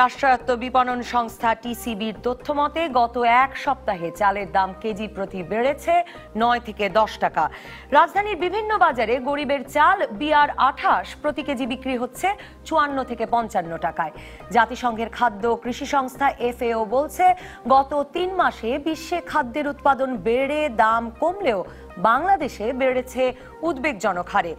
রাষ্ট্রায়ত্ত বিপণন সংস্থা টিসিবির তথ্য মতে গত এক সপ্তাহে চালের দাম কেজি প্রতি বেড়েছে নয় থেকে দশ টাকা রাজধানীর বিভিন্ন বাজারে গরিবের চাল বিআর আঠাশ প্রতি কেজি বিক্রি হচ্ছে চুয়ান্ন থেকে পঞ্চান্ন টাকায় জাতিসংঘের খাদ্য কৃষি সংস্থা এফএও বলছে গত তিন মাসে বিশ্বে খাদ্যের উৎপাদন বেড়ে দাম কমলেও বাংলাদেশে বেড়েছে উদ্বেগজনক হারে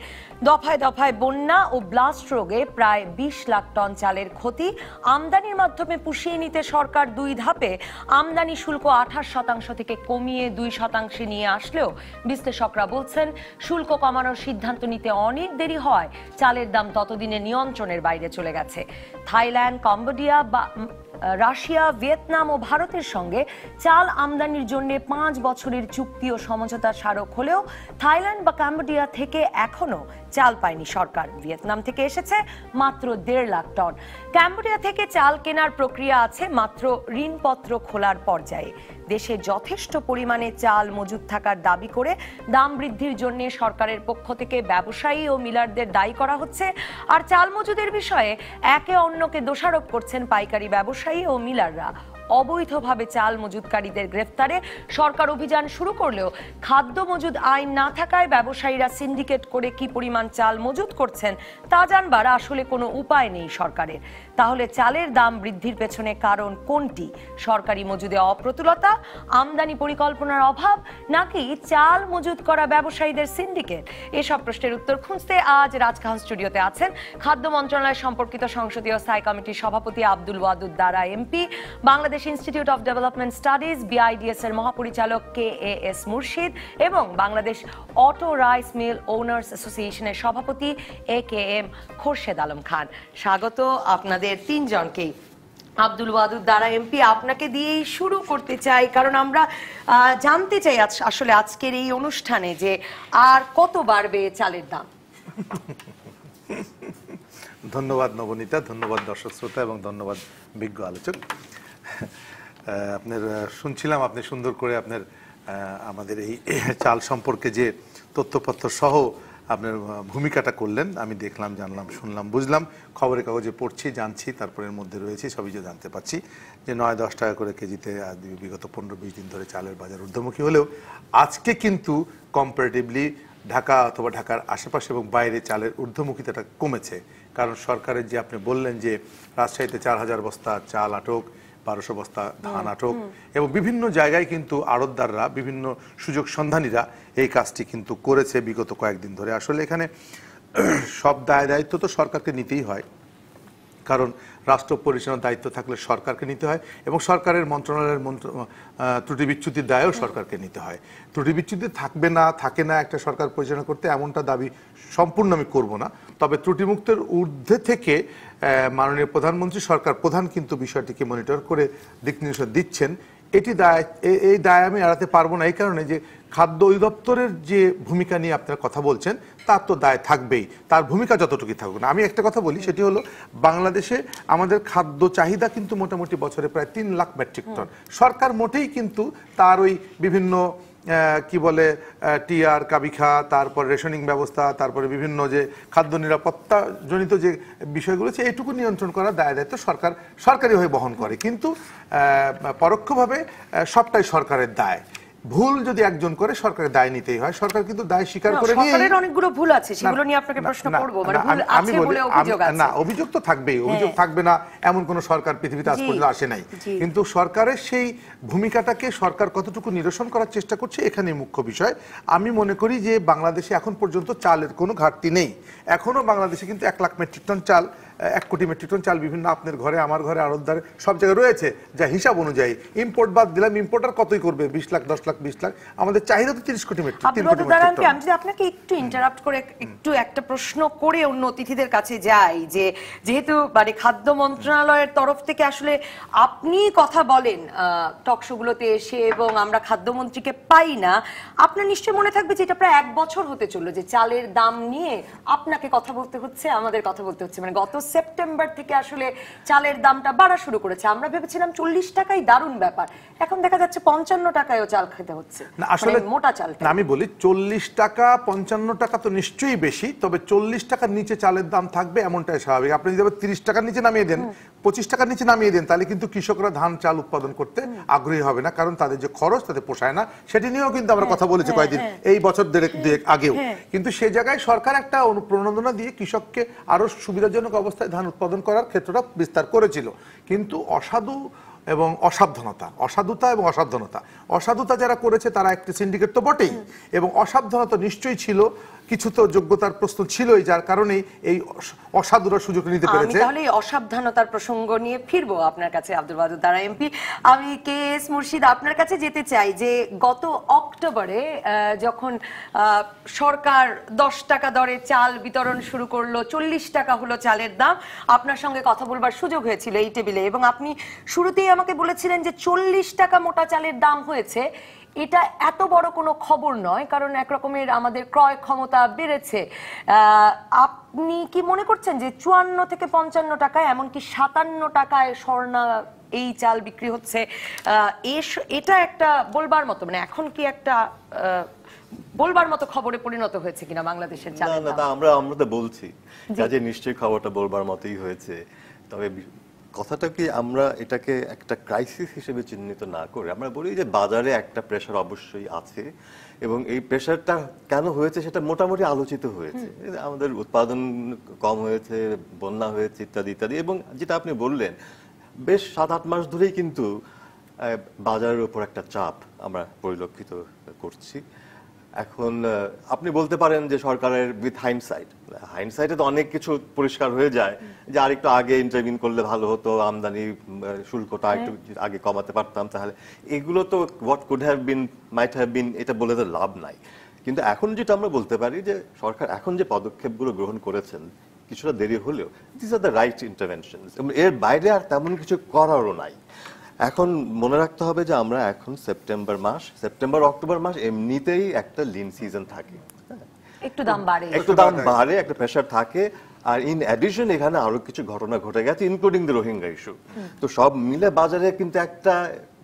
দফায় দফায় বন্যা ও ব্লাস্ট রোগে প্রায় বিশ লাখ টন চালের ক্ষতি আমদানির মাধ্যমে পুষিয়ে নিতে সরকার দুই ধাপে আমদানি শুল্ক আঠাশ শতাংশ থেকে কমিয়ে দুই শতাংশে নিয়ে আসলেও বিশ্লেষকরা বলছেন শুল্ক কমানোর সিদ্ধান্ত নিতে অনেক দেরি হয় চালের দাম ততদিনে নিয়ন্ত্রণের বাইরে চলে গেছে থাইল্যান্ড কম্বোডিয়া বা রাশিয়া ভিয়েতনাম ও ভারতের সঙ্গে চাল আমদানির জন্য পাঁচ বছরের চুক্তি ও সমঝোতা স্মারক হলেও থাইল্যান্ড বা কাম্বোডিয়া থেকে এখনও চাল পায়নি সরকার ভিয়েতনাম থেকে এসেছে মাত্র দেড় লাখ টন ক্যাম্বোডিয়া থেকে চাল কেনার প্রক্রিয়া আছে মাত্র ঋণপত্র খোলার পর্যায়ে দেশে যথেষ্ট পরিমাণে চাল মজুদ থাকার দাবি করে দাম বৃদ্ধির জন্য সরকারের পক্ষ থেকে ব্যবসায়ী ও মিলারদের দায়ী করা হচ্ছে আর চাল মজুদের বিষয়ে একে অন্যকে দোষারোপ করছেন পাইকারি ব্যবসায়ী ও মিলাররা অবৈধভাবে চাল মজুতকারীদের গ্রেফতারে সরকার অভিযান শুরু করলেও খাদ্য মজুদ আইন না থাকায় ব্যবসায়ীরা সিন্ডিকেট করে কি পরিমাণ চাল মজুত করছেন তা জানবার আসলে কোনো উপায় নেই সরকারের তাহলে চালের দাম বৃদ্ধির পেছনে কারণ কোনটি সরকারি মজুদে অপ্রতুলতা আমদানি পরিকল্পনার অভাব নাকি চাল মজুত করা ব্যবসায়ীদের সিন্ডিকেট এসব প্রশ্নের উত্তর খুঁজতে আজ রাজখান স্টুডিওতে আছেন খাদ্য মন্ত্রণালয় সম্পর্কিত সংসদীয় স্থায়ী কমিটির সভাপতি আব্দুল ওয়াদুদ্দারা MP Bangladesh Bangladesh institute of development studies BIDS এর মহাপরিচালক কে এ এস মুর্শিদ এবং Bangladesh auto rice mill owners অ্যাসোসিয়েশনের সভাপতি A K M Khorshed Alam Khan স্বাগত আপনাদের তিনজনকেই আব্দুল ওয়াদুদ দ্বারা এমপি আপনাকে দিয়েই শুরু করতে চাই কারণ আমরা জানতে চাই আসলে আজকের এই অনুষ্ঠানে যে আর কত বাড়বে চালের দাম ধন্যবাদ নবনীতা ধন্যবাদ দর্শক শ্রোতা এবং ধন্যবাদ বিজ্ঞ আলোচক আপনার শুনছিলাম আপনি সুন্দর করে আপনার আমাদের এই চাল সম্পর্কে যে তথ্যপত্র সহ আপনার ভূমিকাটা করলেন আমি দেখলাম জানলাম শুনলাম বুঝলাম খবরের কাগজে পড়ছি জানছি তারপরে এর মধ্যে রয়েছি সবই যে জানতে পাচ্ছি যে নয় দশ টাকা করে কেজিতে বিগত পনেরো বিশ দিন ধরে চালের বাজার ঊর্ধ্বমুখী হলেও আজকে কিন্তু কম্পারেটিভলি ঢাকা অথবা ঢাকার আশেপাশে এবং বাইরে চালের ঊর্ধ্বমুখীতাটা কমেছে কারণ সরকারের যে আপনি বললেন যে রাজশাহীতে চার হাজার বস্তা চাল আটক বারোশো বস্তা ধান আটক এবং বিভিন্ন জায়গায় কিন্তু আড়তদাররা বিভিন্ন সুযোগ সন্ধানীরা এই কাজটি কিন্তু করেছে বিগত কয়েকদিন ধরে আসলে এখানে সব দায় দায়িত্ব তো সরকারকে নিতেই হয় কারণ রাষ্ট্র পরিচালনার দায়িত্ব থাকলে সরকারকে নিতে হয় এবং সরকারের মন্ত্রণালয়ের মন্ত্র ত্রুটি বিচ্ছুতির দায়ও সরকারকে নিতে হয় ত্রুটি বিচ্ছুতি থাকবে না থাকে না একটা সরকার পরিচালনা করতে এমনটা দাবি সম্পূর্ণ আমি করব না তবে ত্রুটিমুক্তের ঊর্ধ্বে থেকে মাননীয় প্রধানমন্ত্রী সরকার প্রধান কিন্তু বিষয়টিকে মনিটর করে দিক নির্দেশনা দিচ্ছেন এটি দায় এই দায় আমি এড়াতে পারবো না এই কারণে যে খাদ্য অধিদপ্তরের যে ভূমিকা নিয়ে আপনারা কথা বলছেন তার তো দায় থাকবেই তার ভূমিকা যতটুকুই থাকুক না আমি একটা কথা বলি সেটি হলো বাংলাদেশে আমাদের খাদ্য চাহিদা কিন্তু মোটামুটি বছরে প্রায় তিন লাখ মেট্রিক টন সরকার মোটেই কিন্তু তার ওই বিভিন্ন কি বলে টিআর কাবিখা তারপর রেশনিং ব্যবস্থা তারপরে বিভিন্ন যে খাদ্য নিরাপত্তা জনিত যে বিষয়গুলো আছে এইটুকু নিয়ন্ত্রণ করার দায় দায়িত্ব সরকার সরকারি হয়ে বহন করে কিন্তু পরোক্ষভাবে সবটাই সরকারের দায় ভুল যদি একজন করে সরকারের দায় নিতেই হয় সরকার কিন্তু দায় স্বীকার করে নিয়ে সরকারের অনেকগুলো ভুল আছে সেগুলো নিয়ে আপনাকে প্রশ্ন করব মানে ভুল আছে বলে অভিযোগ আছে না অভিযোগ তো থাকবেই হ্যাঁ। অভিযোগ থাকবে না এমন কোন সরকার পৃথিবীতে আজ পর্যন্ত আসে নাই কিন্তু সরকারের সেই ভূমিকাটাকে সরকার কতটুকু নিরসন করার চেষ্টা করছে এখানে মুখ্য বিষয় আমি মনে করি যে বাংলাদেশে এখন পর্যন্ত চালের কোনো ঘাটতি নেই এখনো বাংলাদেশে কিন্তু এক লাখ মেট্রিক টন চাল এক কোটি মেট্রিক টন চাল বিভিন্ন আপনার ঘরে আমার ঘরে আড়তদারে সব জায়গায় রয়েছে যা হিসাব অনুযায়ী ইম্পোর্ট বাদ দিলাম ইম্পোর্টার কতই করবে বিশ লাখ দশ লাখ বিশ লাখ আমাদের চাহিদা তো তিরিশ কোটি মেট্রিক আমি যদি আপনাকে একটু ইন্টারাপ্ট করে একটু একটা প্রশ্ন করে অন্য অতিথিদের কাছে যাই যে যেহেতু মানে খাদ্য মন্ত্রণালয়ের তরফ থেকে আসলে আপনি কথা বলেন টকশোগুলোতে এসে এবং আমরা খাদ্যমন্ত্রীকে পাই না আপনার নিশ্চয় মনে থাকবে যে এটা প্রায় এক বছর হতে চললো যে চালের দাম নিয়ে আপনাকে কথা বলতে হচ্ছে আমাদের কথা বলতে হচ্ছে মানে গত সেপ্টেম্বর থেকে আসলে চালের দামটা বাড়া শুরু করেছে আমরা ভেবেছিলাম চল্লিশ টাকাই দারুণ ব্যাপার এখন দেখা যাচ্ছে পঞ্চান্ন টাকায়ও চাল খেতে হচ্ছে আসলে মানে মোটা চাল আমি বলি চল্লিশ টাকা পঞ্চান্ন টাকা তো নিশ্চয়ই বেশি তবে চল্লিশ টাকার নিচে চালের দাম থাকবে এমনটাই স্বাভাবিক আপনি যদি তিরিশ টাকার নিচে নামিয়ে দেন পঁচিশ টাকার নিচে নামিয়ে দেন তাহলে কিন্তু কৃষকরা ধান চাল উৎপাদন করতে আগ্রহী হবে না কারণ তাদের যে খরচ তাদের পোষায় না সেটি নিয়েও কিন্তু আমরা হ্যাঁ, কথা বলেছি হ্যাঁ, কয়েকদিন হ্যাঁ। এই বছর দেড়েক আগেও কিন্তু সে জায়গায় সরকার একটা অনুপ্রণোদনা দিয়ে কৃষককে আরো সুবিধাজনক অবস্থা অবস্থায় ধান উৎপাদন করার ক্ষেত্রটা বিস্তার করেছিল কিন্তু অসাধু এবং অসাবধানতা অসাধুতা এবং অসাবধানতা অসাধুতা যারা করেছে তারা একটি সিন্ডিকেট তো বটেই এবং অসাবধানতা নিশ্চয়ই ছিল কিছু তো যোগ্যতার প্রশ্ন ছিলই যার কারণে এই অসাধুরা সুযোগ নিতে পেরেছে আমি তাহলে অসাবধানতার প্রসঙ্গ নিয়ে ফিরবো আপনার কাছে আব্দুল বাদুর দারা এমপি আমি কে এস মুর্শিদ আপনার কাছে যেতে চাই যে গত অক্টোবরে যখন সরকার দশ টাকা দরে চাল বিতরণ শুরু করলো চল্লিশ টাকা হলো চালের দাম আপনার সঙ্গে কথা বলবার সুযোগ হয়েছিল এই টেবিলে এবং আপনি শুরুতেই আমাকে বলেছিলেন যে চল্লিশ টাকা মোটা চালের দাম হয়েছে এটা এত বড় কোনো খবর নয় কারণ একরকমের আমাদের ক্রয় ক্ষমতা বেড়েছে আপনি কি মনে করছেন যে চুয়ান্ন থেকে পঞ্চান্ন টাকায় এমনকি সাতান্ন টাকায় স্বর্ণা এই চাল বিক্রি হচ্ছে এটা একটা বলবার মতো মানে এখন কি একটা বলবার মতো খবরে পরিণত হয়েছে কিনা বাংলাদেশের চাল আমরা আমরা তো বলছি যে নিশ্চয়ই খবরটা বলবার মতোই হয়েছে তবে কথাটা কি আমরা এটাকে একটা ক্রাইসিস হিসেবে চিহ্নিত না করে আমরা বলি যে বাজারে একটা প্রেশার অবশ্যই আছে এবং এই প্রেশারটা কেন হয়েছে সেটা মোটামুটি আলোচিত হয়েছে আমাদের উৎপাদন কম হয়েছে বন্যা হয়েছে ইত্যাদি ইত্যাদি এবং যেটা আপনি বললেন বেশ সাত আট মাস ধরেই কিন্তু বাজারের উপর একটা চাপ আমরা পরিলক্ষিত করছি এখন আপনি বলতে পারেন যে সরকারের উইথ হাইন্ডসাইট হাইন্ডসাইটে তো অনেক কিছু পরিষ্কার হয়ে যায় যে আরেকটু আগে ইন্টারভিউ করলে ভালো হতো আমদানি শুল্কটা হ্যাঁ। একটু আগে কমাতে পারতাম তাহলে এগুলো তো what could have been might have been এটা বলে তো লাভ নাই কিন্তু এখন যেটা আমরা বলতে পারি যে সরকার এখন যে পদক্ষেপগুলো গ্রহণ করেছেন কিছুটা দেরি হলেও this are the right intervention এর বাইরে আর তেমন কিছু করারও নাই এখন মনে রাখতে হবে যে আমরা এখন সেপ্টেম্বর মাস সেপ্টেম্বর অক্টোবর মাস এমনিতেই একটা লিন সিজন থাকে একটু দাম বাড়ে একটু দাম বাড়ে একটা প্রেশার থাকে আর ইন অ্যাডিশন এখানে আরো কিছু ঘটনা ঘটে গেছে ইনক্লুডিং দ্য রোহিঙ্গা ইস্যু তো সব মিলে বাজারে কিন্তু একটা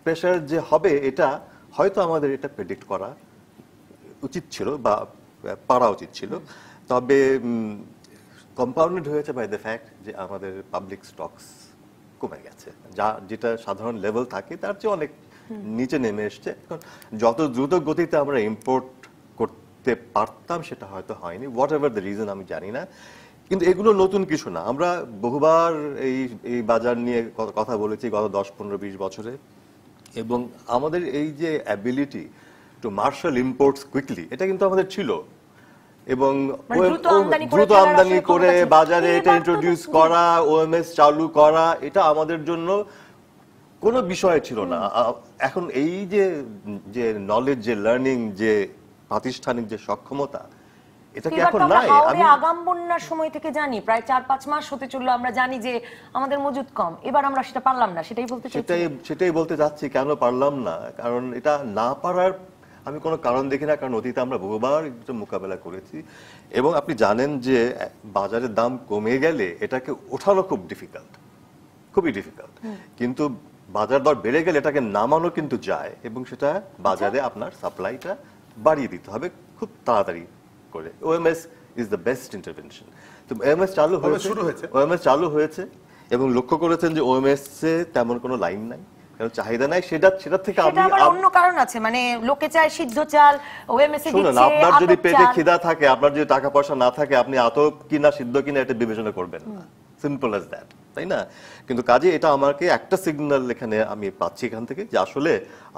প্রেশার যে হবে এটা হয়তো আমাদের এটা প্রেডিক্ট করা উচিত ছিল বা পারা উচিত ছিল তবে কম্পাউন্ডেড হয়েছে বাই দ্য ফ্যাক্ট যে আমাদের পাবলিক স্টকস কমে গেছে যা যেটা সাধারণ লেভেল থাকে তার চেয়ে অনেক নিচে নেমে এসছে যত দ্রুত গতিতে আমরা ইম্পোর্ট করতে পারতাম সেটা হয়তো হয়নি হোয়াট এভার দ্য রিজন আমি জানি না কিন্তু এগুলো নতুন কিছু না আমরা বহুবার এই এই বাজার নিয়ে কথা বলেছি গত দশ পনেরো বিশ বছরে এবং আমাদের এই যে ability to marshal imports quickly এটা কিন্তু আমাদের ছিল এবং মানে দ্রুত আমদানি করে বাজারে এটা ইন্ট্রোডিউস করা ওএমএস চালু করা এটা আমাদের জন্য কোন বিষয় ছিল না এখন এই যে যে নলেজ যে লার্নিং যে প্রাতিষ্ঠানিক যে সক্ষমতা সেটাই বলতে চাচ্ছি কেন পারলাম না কারণ এটা না পারার আমি কোনো কারণ দেখি না কারণ অতীতে আমরা বহুবার একটু মোকাবেলা করেছি এবং আপনি জানেন যে বাজারের দাম কমে গেলে এটাকে ওঠানো খুব ডিফিকাল্ট খুবই ডিফিকাল্ট কিন্তু বাজার দর বেড়ে গেলে এটাকে নামানো কিন্তু যায় এবং সেটা বাজারে আচ্ছা। আপনার সাপ্লাইটা বাড়িয়ে দিতে হবে খুব তাড়াতাড়ি করে OMS is the best intervention তো ওএমএস চালু হয়েছে শুরু হয়েছে ওএমএস চালু হয়েছে এবং লক্ষ্য করেছেন যে ওএমএস এ তেমন কোনো লাইন নাই চাহিদা নাই সেটা সেটা থেকে আমি অন্য কারণ আছে মানে লোকে চায় সিদ্ধ চাল দিচ্ছে আপনার যদি পেটে খিদা থাকে আপনার যদি টাকা পয়সা না থাকে আপনি কিনা সিদ্ধ কিনা এটা বিবেচনা করবেন না সিম্পল অ্যাজ দ্যাট তাই না কিন্তু কাজে এটা আমাকে একটা সিগন্যাল এখানে আমি পাচ্ছি এখান থেকে যে আসলে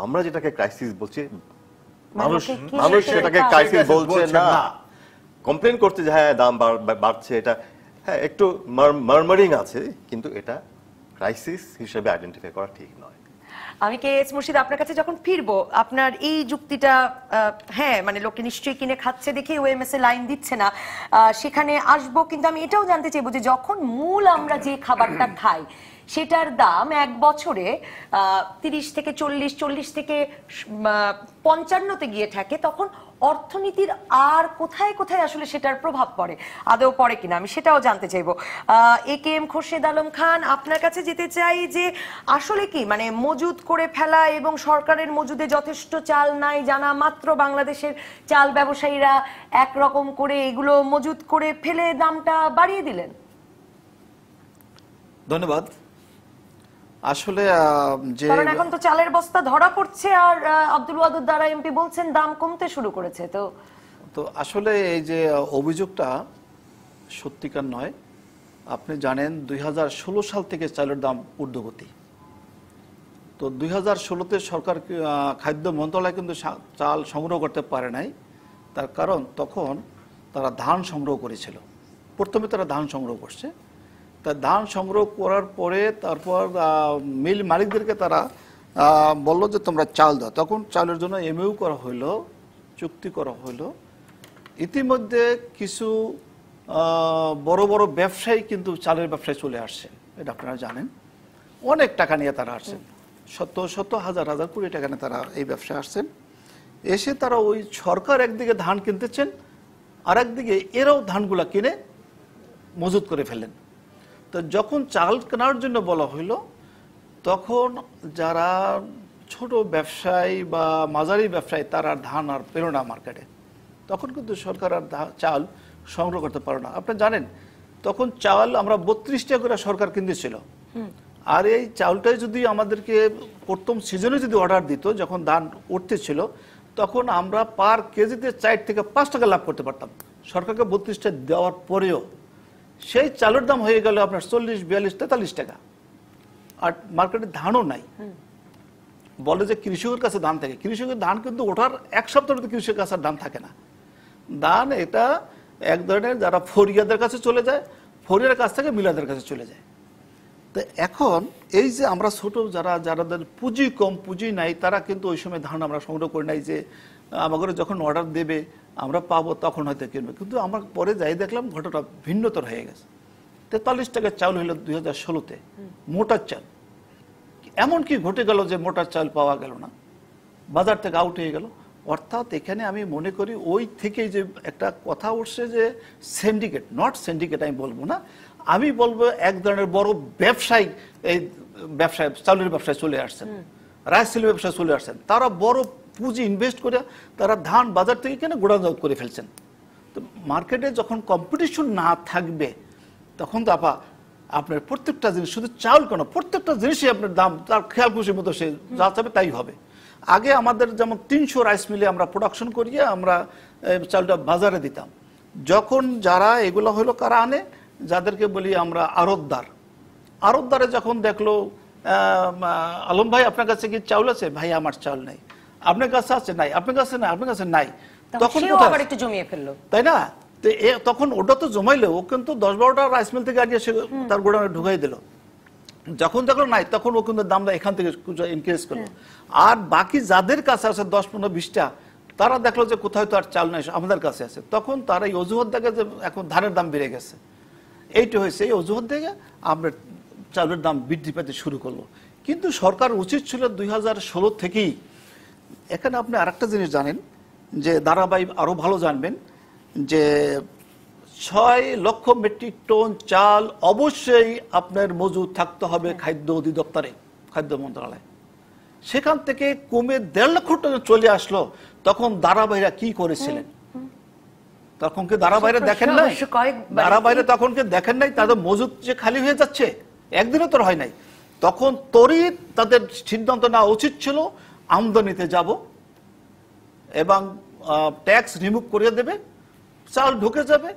আমরা যেটাকে ক্রাইসিস বলছি মানে মানুষ মানুষ সেটাকে ক্রাইসিস বলছে না কমপ্লেন যে হ্যাঁ দাম বাড়ছে এটা হ্যাঁ একটু মারমারিং আছে কিন্তু এটা ক্রাইসিস হিসেবে আইডেন্টিফাই করা ঠিক নয় আমি কে এস মুর্শিদ আপনার কাছে যখন ফিরবো আপনার এই যুক্তিটা হ্যাঁ মানে লোকে নিশ্চয়ই কিনে খাচ্ছে দেখে ওএমএস এ লাইন দিচ্ছে না সেখানে আসবো কিন্তু আমি এটাও জানতে চাইবো যে যখন মূল আমরা যে খাবারটা খাই সেটার দাম এক বছরে তিরিশ থেকে চল্লিশ চল্লিশ থেকে পঞ্চান্নতে গিয়ে থাকে তখন অর্থনীতির আর কোথায় কোথায় আসলে সেটার প্রভাব পড়ে আদৌ পড়ে কিনা আমি সেটাও জানতে চাইবো A K M Khorshed Alam Khan আপনার কাছে যেতে চাই যে আসলে কি মানে মজুদ করে ফেলা এবং সরকারের মজুদে যথেষ্ট চাল নাই জানা মাত্র বাংলাদেশের চাল ব্যবসায়ীরা একরকম করে এগুলো মজুদ করে ফেলে দামটা বাড়িয়ে দিলেন ধন্যবাদ আসলে যে কারণ এখন তো চালের বস্তা ধরা পড়ছে আর আব্দুল ওয়াদুদ দ্বারা এমপি বলছেন দাম কমতে শুরু করেছে তো তো আসলে এই যে অভিযোগটা সত্যিকার নয় আপনি জানেন দুই সাল থেকে চালের দাম ঊর্ধ্বগতি তো দুই হাজার ষোলোতে সরকার খাদ্য মন্ত্রণালয় কিন্তু চাল সংগ্রহ করতে পারে নাই তার কারণ তখন তারা ধান সংগ্রহ করেছিল প্রথমে তারা ধান সংগ্রহ করছে তা ধান সংগ্রহ করার পরে তারপর মিল মালিকদেরকে তারা বলল যে তোমরা চাল দাও তখন চালের জন্য এমএউ করা হলো চুক্তি করা হলো ইতিমধ্যে কিছু বড় বড় ব্যবসায়ী কিন্তু চালের ব্যবসায় চলে আসছেন এটা আপনারা জানেন অনেক টাকা নিয়ে তারা আসছেন শত শত হাজার হাজার কোটি টাকা নিয়ে তারা এই ব্যবসায় আসছেন এসে তারা ওই সরকার একদিকে ধান কিনতেছেন আর একদিকে এরাও ধানগুলা কিনে মজুত করে ফেলেন তো যখন চাল কেনার জন্য বলা হইল তখন যারা ছোট ব্যবসায়ী বা মাঝারি ব্যবসায়ী তারা ধান আর পেল না মার্কেটে তখন কিন্তু সরকার আর চাল সংগ্রহ করতে পারে না আপনি জানেন তখন চাল আমরা বত্রিশটা করে সরকার কিনতেছিল আর এই চাউলটাই যদি আমাদেরকে প্রথম সিজনে যদি অর্ডার দিত যখন ধান উঠতেছিল তখন আমরা পার কেজিতে চার থেকে পাঁচ টাকা লাভ করতে পারতাম সরকারকে বত্রিশটা দেওয়ার পরেও সেই চালের দাম হয়ে গেল আপনার চল্লিশ বিয়াল্লিশ তেতাল্লিশ টাকা আর মার্কেটে ধানও নাই বলে যে কৃষকের কাছে ধান থাকে কৃষকের ধান কিন্তু ওঠার এক সপ্তাহ কৃষকের কাছে ধান থাকে না ধান এটা এক ধরনের যারা ফরিয়াদের কাছে চলে যায় ফরিয়ার কাছ থেকে মিলাদের কাছে চলে যায় তো এখন এই যে আমরা ছোট যারা যারাদের পুঁজি কম পুঁজি নাই তারা কিন্তু ওই সময় ধান আমরা সংগ্রহ করি নাই যে আমাকে যখন অর্ডার দেবে আমরা পাবো তখন হয়তো কিনবে কিন্তু আমরা পরে যাই দেখলাম ঘটনা ভিন্নতর হয়ে গেছে তেতাল্লিশ টাকার চাউল হলো দুই হাজার ষোলোতে মোটার চাল এমন কি ঘটে গেল যে মোটার চাল পাওয়া গেল না বাজার থেকে আউট হয়ে গেল অর্থাৎ এখানে আমি মনে করি ওই থেকেই যে একটা কথা উঠছে যে সিন্ডিকেট নট সেন্ডিকেট আমি বলবো না আমি বলবো এক ধরনের বড় ব্যবসায়ী এই ব্যবসায় চাউলের ব্যবসায় চলে আসছেন রাইস ব্যবসায় চলে আসছেন তারা বড় পুঁজি ইনভেস্ট করে তারা ধান বাজার থেকে কেন গোড়া আউট করে ফেলছেন তো মার্কেটে যখন কম্পিটিশন না থাকবে তখন তো আপা আপনার প্রত্যেকটা জিনিস শুধু চাউল কেন প্রত্যেকটা জিনিসই আপনার দাম তার খেয়াল খুশির মতো সে যা চাবে তাই হবে আগে আমাদের যেমন তিনশো রাইস মিলে আমরা প্রোডাকশন করিয়ে আমরা চাউলটা বাজারে দিতাম যখন যারা এগুলো হলো কারা আনে যাদেরকে বলি আমরা আরতদার আরতদারে যখন দেখলো আলম ভাই আপনার কাছে কি চাউল আছে ভাই আমার চাউল নেই আপনার কাছে আছে নাই আপনার কাছে নাই আপনার কাছে নাই তখন আবার একটু জমিয়ে ফেললো তাই না তো তখন ওটা তো জমাইলে ও কিন্তু দশ বারোটা রাইস মিল থেকে আনিয়ে তার গোডাউনে ঢুকাই দিল যখন দেখলো নাই তখন ও কিন্তু দামটা এখান থেকে ইনক্রিজ করলো আর বাকি যাদের কাছে আছে দশ পনেরো বিশটা তারা দেখলো যে কোথায় তো আর চাল নাই আমাদের কাছে আছে তখন তারা এই অজুহাত দেখে যে এখন ধানের দাম বেড়ে গেছে এইটা হয়েছে এই অজুহাত দেখে আমরা চালের দাম বৃদ্ধি পেতে শুরু করলো কিন্তু সরকার উচিত ছিল দুই থেকেই এখানে আপনি আরেকটা জিনিস জানেন যে দারাবাই আরও ভালো জানবেন যে ছয় লক্ষ মেট্রিক টন চাল অবশ্যই আপনার মজুদ থাকতে হবে খাদ্য অধিদপ্তরে খাদ্য মন্ত্রণালয়ে সেখান থেকে কমে দেড় লক্ষ টন চলে আসলো তখন দারাবাইরা কি করেছিলেন তখন কি দারাবাইরা দেখেন নাই দারাবাইরা তখন কে দেখেন নাই তাদের মজুদ যে খালি হয়ে যাচ্ছে একদিনও তো হয় নাই তখন তরিত তাদের সিদ্ধান্ত নেওয়া উচিত ছিল আমদানিতে যাব এবং ট্যাক্স রিমুভ করিয়ে দেবে চাল ঢুকে যাবে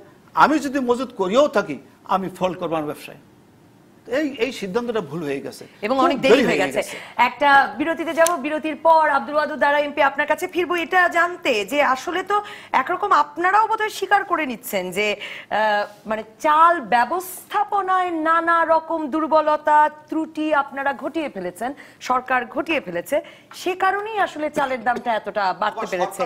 আমি যদি মজুদ করিয়েও থাকি আমি ফল করবার ব্যবসায় এই এই সিদ্ধান্তটা ভুল হয়ে গেছে এবং অনেক দেরি হয়ে গেছে একটা বিরতিতে যাব বিরতির পর আব্দুল ওয়াদুদ দারা এমপি আপনার কাছে ফিরবো এটা জানতে যে আসলে তো একরকম আপনারাও বোধহয় স্বীকার করে নিচ্ছেন যে মানে চাল ব্যবস্থাপনায় নানা রকম দুর্বলতা ত্রুটি আপনারা ঘটিয়ে ফেলেছেন সরকার ঘটিয়ে ফেলেছে সে কারণেই আসলে চালের দামটা এতটা বাড়তে পেরেছে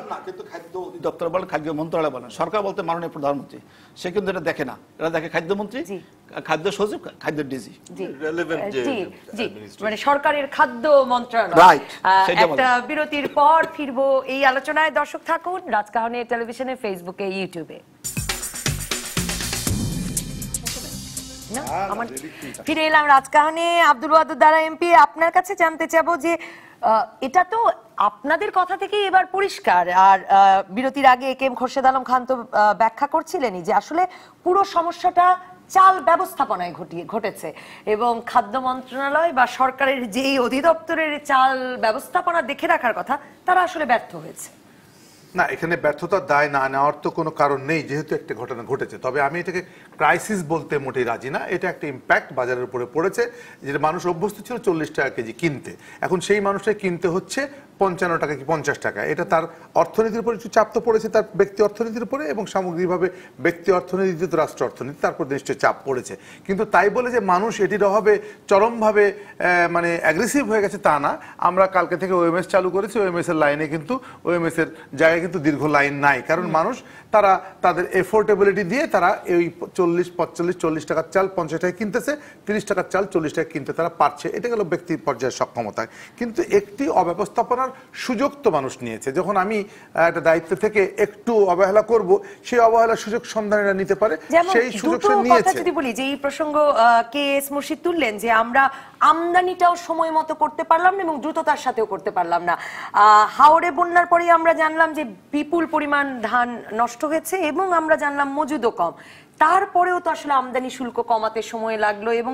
খাদ্য দপ্তর বলেন খাদ্য মন্ত্রণালয় বলেন সরকার বলতে মাননীয় প্রধানমন্ত্রী সে কিন্তু এটা দেখে না এটা দেখে খাদ্যমন্ত্রী খাদ্য সচিব খাদ্য ডিজি জি মানে সরকারের খাদ্য মন্ত্রণালয় একটা বিরতির পর ফিরবো এই আলোচনায় দর্শক থাকুন রাজকাহনে টেলিভিশনে ফেসবুকে ইউটিউবে ফিরে এলাম রাজকাহনে আব্দুল ওয়াদুদ দ্বারা এমপি আপনার কাছে জানতে চাবো যে এটা তো আপনাদের কথা থেকেই এবার পরিষ্কার আর বিরতির আগে A K M Khorshed Alam Khan তো ব্যাখ্যা করছিলেনই যে আসলে পুরো সমস্যাটা চাল ব্যবস্থাপনায় ঘটিয়ে ঘটেছে এবং খাদ্য মন্ত্রণালয় বা সরকারের যেই অধিদপ্তরের চাল ব্যবস্থাপনা দেখে রাখার কথা তারা আসলে ব্যর্থ হয়েছে না এখানে ব্যর্থতার দায় না নেওয়ার তো কোনো কারণ নেই যেহেতু একটা ঘটনা ঘটেছে তবে আমি এটাকে ক্রাইসিস বলতে মোটেই রাজি না এটা একটা ইম্প্যাক্ট বাজারের উপরে পড়েছে যেটা মানুষ অভ্যস্ত ছিল চল্লিশ টাকা কেজি কিনতে এখন সেই মানুষকে কিনতে হচ্ছে পঞ্চান্ন টাকা কি পঞ্চাশ টাকা এটা তার অর্থনীতির উপর একটু চাপ তো পড়েছে তার ব্যক্তি অর্থনীতির উপরে এবং সামগ্রিকভাবে ব্যক্তি অর্থনীতিতে যেহেতু রাষ্ট্র অর্থনীতি তার উপর নিশ্চয়ই চাপ পড়েছে কিন্তু তাই বলে যে মানুষ এটির অভাবে চরমভাবে মানে অ্যাগ্রেসিভ হয়ে গেছে তা না আমরা কালকে থেকে ওএমএস চালু করেছি ওএমএস এর লাইনে কিন্তু ওএমএস এর যাই জায়গায় কিন্তু দীর্ঘ লাইন নাই কারণ মানুষ তারা তাদের এফোর্ডেবিলিটি দিয়ে তারা এই চল্লিশ পঁয়তাল্লিশ চল্লিশ টাকার চাল পঞ্চাশ টাকা কিনতেছে তিরিশ টাকার চাল চল্লিশ টাকা কিনতে তারা পারছে এটা গেল ব্যক্তি পর্যায়ের সক্ষমতায় কিন্তু একটি অব্যবস্থাপনার সুযোগ তো মানুষ নিয়েছে যখন আমি একটা দায়িত্ব থেকে একটু অবহেলা করব সেই অবহেলার সুযোগ সন্ধানীরা নিতে পারে সেই সুযোগ নিয়েছে যদি বলি যে এই প্রসঙ্গ কে এস মুর্শিদ তুললেন যে আমরা আমদানিটাও সময় মতো করতে পারলাম না এবং দ্রুততার সাথেও করতে পারলাম না হাওড়ে বন্যার পরে আমরা জানলাম যে বিপুল পরিমাণ ধান নষ্ট হয়েছে এবং আমরা জানলাম মজুদও কম তারপরেও তো আসলে আমদানি শুল্ক কমাতে সময় লাগলো এবং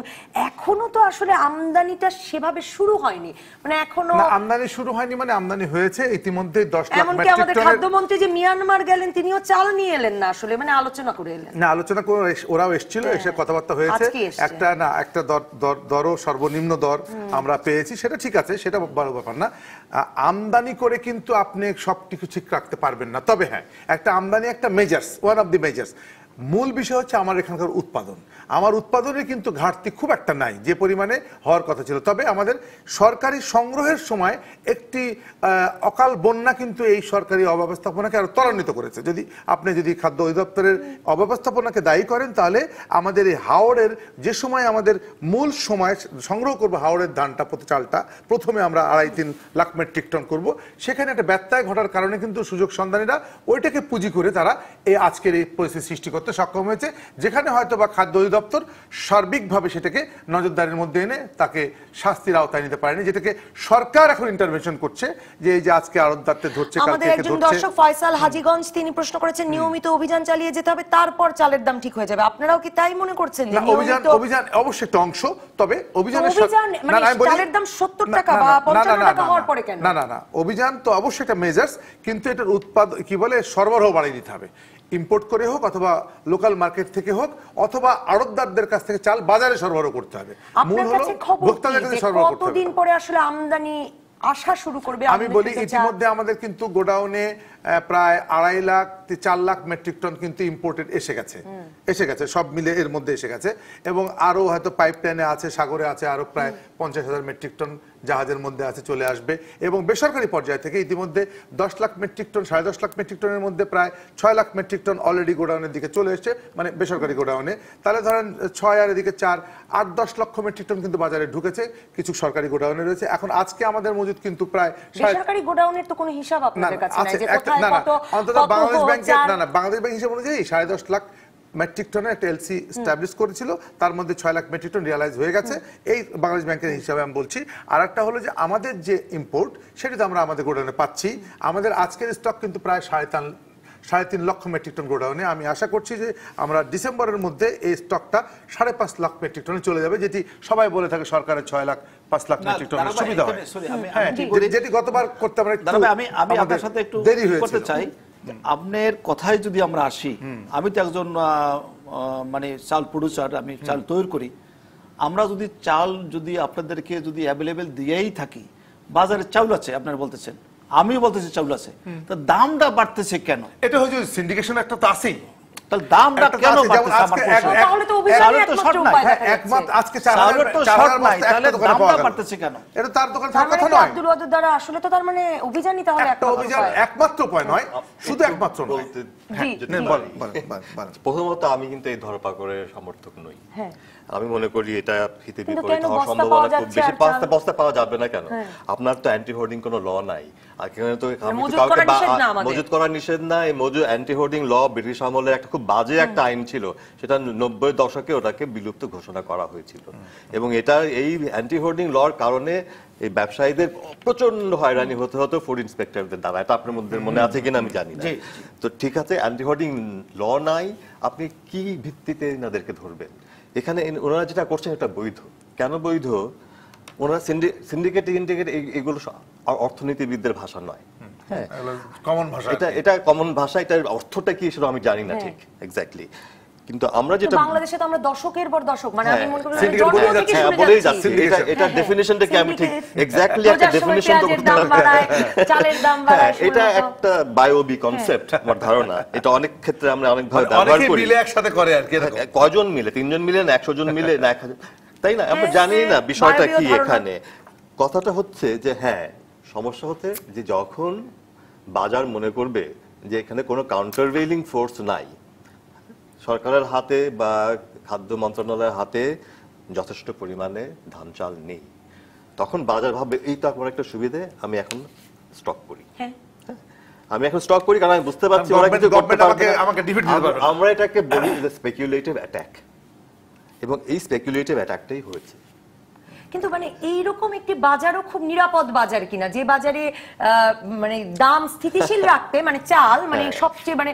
এখনো তো আসলে আমদানিটা সেভাবে শুরু হয়নি মানে এখনো আমদানি শুরু হয়নি মানে আমদানি হয়েছে ইতিমধ্যে দশ লাখ এমনকি আমাদের খাদ্যমন্ত্রী যে মিয়ানমার গেলেন তিনিও চাল নিয়ে এলেন না আসলে মানে আলোচনা করে এলেন না আলোচনা করে ওরাও এসেছিল এসে হ্যাঁ, কথাবার্তা হয়েছে একটা না একটা দর দরও সর্বনিম্ন দর আমরা পেয়েছি সেটা ঠিক আছে সেটা বড় ব্যাপার না আমদানি করে কিন্তু আপনি সব কিছু ঠিক রাখতে পারবেন না তবে হ্যাঁ একটা আমদানি একটা measures one of the measures মূল বিষয় হচ্ছে আমার এখানকার উৎপাদন আমার উৎপাদনে কিন্তু ঘাটতি খুব একটা নাই যে পরিমাণে হওয়ার কথা ছিল তবে আমাদের সরকারি সংগ্রহের সময় একটি অকাল বন্যা কিন্তু এই সরকারি অব্যবস্থাপনাকে আরও ত্বরান্বিত করেছে যদি আপনি যদি খাদ্য অধিদপ্তরের অব্যবস্থাপনাকে দায়ী করেন তাহলে আমাদের এই হাওড়ের যে সময় আমাদের মূল সময় সংগ্রহ করব হাওড়ের ধানটা প্রতি চালটা প্রথমে আমরা আড়াই তিন লাখ মেট্রিক টন করব সেখানে একটা ব্যত্যয় ঘটার কারণে কিন্তু সুযোগ সন্ধানীরা ওইটাকে পুঁজি করে তারা এই আজকের এই পরিস্থিতি সৃষ্টি করতে সক্ষম হয়েছে যেখানে হয়তো বা খাদ্য অধিদপ্তর সার্বিকভাবে সেটাকে নজরদারির মধ্যে এনে তাকে শাস্তির আওতায় নিতে পারেনি যেটাকে সরকার এখন ইন্টারভেনশন করছে যে এই যে আজকে আরবদারতে ধরছে আমাদের একজন দর্শক ফয়সাল হাজিগঞ্জ তিনি প্রশ্ন করেছেন নিয়মিত অভিযান চালিয়ে যেতে হবে তারপর চালের দাম ঠিক হয়ে যাবে আপনারাও কি তাই মনে করছেন অভিযান অভিযান অবশ্যই একটা অংশ তবে অভিযানের মানে চালের দাম 70 টাকা বা 55 টাকা হওয়ার পরে কেন না না না অভিযান তো অবশ্যই একটা মেজার্স কিন্তু এটার উৎপাদ কি বলে সরবরাহ বাড়িয়ে দিতে হবে ইম্পোর্ট করে হোক অথবা লোকাল মার্কেট থেকে হোক অথবা আড়তদারদের কাছ থেকে চাল বাজারে সরবরাহ করতে হবে মূল হলো ভোক্তাদের কাছে সরবরাহ করতে হবে কতদিন পরে আসলে আমদানি আসা শুরু করবে আমি বলি ইতিমধ্যে আমাদের কিন্তু গোডাউনে প্রায় আড়াই লাখ চার লাখ মেট্রিক টন কিন্তু ইম্পোর্টেড এসে গেছে এসে গেছে সব মিলে এর মধ্যে এসে গেছে এবং আরও হয়তো পাইপ লাইনে আছে সাগরে আছে আরও প্রায় পঞ্চাশ হাজার মেট্রিক টন জাহাজের মধ্যে আছে চলে আসবে এবং বেসরকারি পর্যায় থেকে ইতিমধ্যে দশ লাখ মেট্রিক টন সাড়ে দশ লাখ মেট্রিক টনের মধ্যে প্রায় ছয় লাখ মেট্রিক টন অলরেডি গোডাউনের দিকে চলে এসছে মানে বেসরকারি গোডাউনে তাহলে ধরেন ছয় আর এদিকে চার আট দশ লক্ষ মেট্রিক টন কিন্তু বাজারে ঢুকেছে কিছু সরকারি গোডাউনে রয়েছে এখন আজকে আমাদের মজুদ কিন্তু প্রায় সরকারি গোডাউনের তো কোনো হিসাব আপনাদের কাছে অনুযায়ী সাড়ে দশ লাখ মেট্রিক টনের একটা এলসি স্ট্যাবলিশ করেছিল তার মধ্যে ছয় লাখ মেট্রিক টন রিয়ালাইজ হয়ে গেছে এই বাংলাদেশ ব্যাংকের হিসাবে আমি বলছি আর একটা হলো যে আমাদের যে ইম্পোর্ট সেটা তো আমরা আমাদের গোডাউনে পাচ্ছি আমাদের আজকের স্টক কিন্তু প্রায় সাড়ে সাড়ে তিন লক্ষ মেট্রিক টন গোডাউনে আমি আশা করছি যে আমরা ডিসেম্বরের মধ্যে এই স্টকটা সাড়ে পাঁচ লাখ মেট্রিক টনে চলে যাবে যেটি সবাই বলে থাকে সরকারের ছয় লাখ পাঁচ লাখ মেট্রিক টনের সুবিধা হয় হ্যাঁ যেটি গতবার করতে পারে আমি আমি আপনার সাথে একটু দেরি হয়েছে চাই আপনার কথায় যদি আমরা আসি আমি তো একজন মানে চাল প্রডিউসার আমি চাল তৈরি করি আমরা যদি চাল যদি আপনাদেরকে যদি অ্যাভেলেবেল দিয়েই থাকি বাজারে চাউল আছে আপনারা বলতেছেন আমি বলতেছি চাউল আছে তো দামটা বাড়তেছে কেন এটা হচ্ছে সিন্ডিকেশন একটা তো আছেই হ্যাঁ, দ্বারা আসলে তো তার মানে অভিযানই একটা অভিযান একমাত্র উপায় নয় আচ্ছা, শুধু একমাত্র হ্যাঁ, প্রথমত আমি কিন্তু এই ধরপাকড়ের সমর্থক নই হ্যাঁ। আমি মনে করি এটা হিতে বিপরীত হওয়ার সম্ভাবনা খুব বেশি পাঁচটা বস্তা পাওয়া যাবে না কেন হ্যাঁ। আপনার তো অ্যান্টি হোর্ডিং কোনো ল নাই আর কেন তো কাউকে মজুদ করার নিষেধ নাই মজু অ্যান্টি হোর্ডিং ল ব্রিটিশ আমলে একটা খুব বাজে একটা আইন ছিল সেটা নব্বই দশকে ওটাকে বিলুপ্ত ঘোষণা করা হয়েছিল এবং এটা এই অ্যান্টি হোর্ডিং লর কারণে এই ব্যবসায়ীদের প্রচন্ড হয়রানি হতে হতো ফুড ইন্সপেক্টরদের দ্বারা এটা আপনার মধ্যে মনে আছে কিনা আমি জানি না তো ঠিক আছে অ্যান্টি হোর্ডিং ল নাই আপনি কি ভিত্তিতে এনাদেরকে ধরবেন এখানে ওনারা যেটা করছেন এটা বৈধ কেন বৈধ ওনারা সিন্ডিকেট ইন্ডিকেট এগুলো অর্থনীতিবিদদের ভাষা নয় হ্যাঁ কমন ভাষা এটা এটা কমন ভাষা এটার অর্থটা কি সেটা আমি জানি না হ্যাঁ। ঠিক এক্স্যাক্টলি কিন্তু আমরা যেটা বাংলাদেশে তো আমরা দশকের পর দশক মানে আমি হ্যাঁ, মনে করি হ্যাঁ, বলেই এটা এটা ডেফিনিশনটা হ্যাঁ, কি আমি ঠিক এক্স্যাক্টলি একটা ডেফিনিশন তো করতে এটা একটা বায়োবি কনসেপ্ট আমার ধারণা এটা অনেক ক্ষেত্রে আমরা অনেক ভাবে ব্যবহার করি মিলে একসাথে করে আর কি কজন মিলে তিনজন মিলে না 100 জন মিলে না 1000 তাই না আমরা জানি না বিষয়টা কি এখানে কথাটা হচ্ছে যে হ্যাঁ সমস্যা হতে যে যখন বাজার মনে করবে যে এখানে কোনো কাউন্টারভেইলিং ফোর্স নাই সরকারের হাতে বা খাদ্য মন্ত্রণালয়ের হাতে যথেষ্ট পরিমাণে ধান চাল নেই তখন বাজার ভাববে এই তো আমার একটা সুবিধে আমি এখন স্টক করি হ্যাঁ।, হ্যাঁ আমি এখন স্টক করি কারণ আমি বুঝতে পারছি ওরা কিছু আমরা এটাকে বলি স্পেকুলেটিভ অ্যাটাক এবং এই স্পেকুলেটিভ অ্যাটাকটাই হয়েছে কিন্তু মানে এইরকম একটি বাজারও খুব নিরাপদ বাজার কিনা যে বাজারে মানে দাম স্থিতিশীল রাখতে মানে চাল মানে হ্যাঁ। সবচেয়ে মানে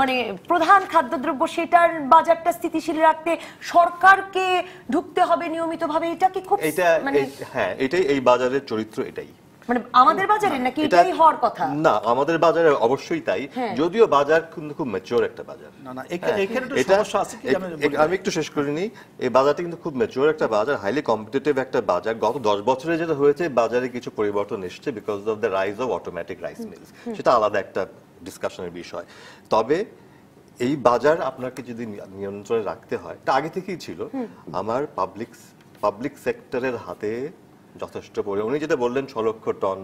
মানে প্রধান খাদ্যদ্রব্য সেটার বাজারটা স্থিতিশীল রাখতে সরকারকে ঢুকতে হবে নিয়মিতভাবে এটা কি খুব মানে হ্যাঁ এটাই এই বাজারের চরিত্র এটাই মানে আমাদের বাজারে নাকি এটাই হওয়ার কথা না আমাদের বাজারে অবশ্যই তাই হ্যাঁ। যদিও বাজার কিন্তু খুব ম্যাচিওর একটা বাজার না না হ্যাঁ। এখানে একটা সমস্যা আছে কি আমি একটু শেষ করে নিই এই বাজারটা কিন্তু খুব ম্যাচিওর একটা বাজার হাইলি কম্পিটিটিভ একটা বাজার গত 10 বছরে যেটা হয়েছে বাজারে কিছু পরিবর্তন এসেছে because of the rise of automatic rice mills সেটা আলাদা একটা ডিসকাশনের বিষয় তবে এই বাজার আপনাকে যদি নিয়ন্ত্রণে রাখতে হয় তা আগে থেকেই ছিল আমার পাবলিক পাবলিক সেক্টরের হাতে যথেষ্ট পরিমাণ উনি যেটা বললেন ছ লক্ষ টন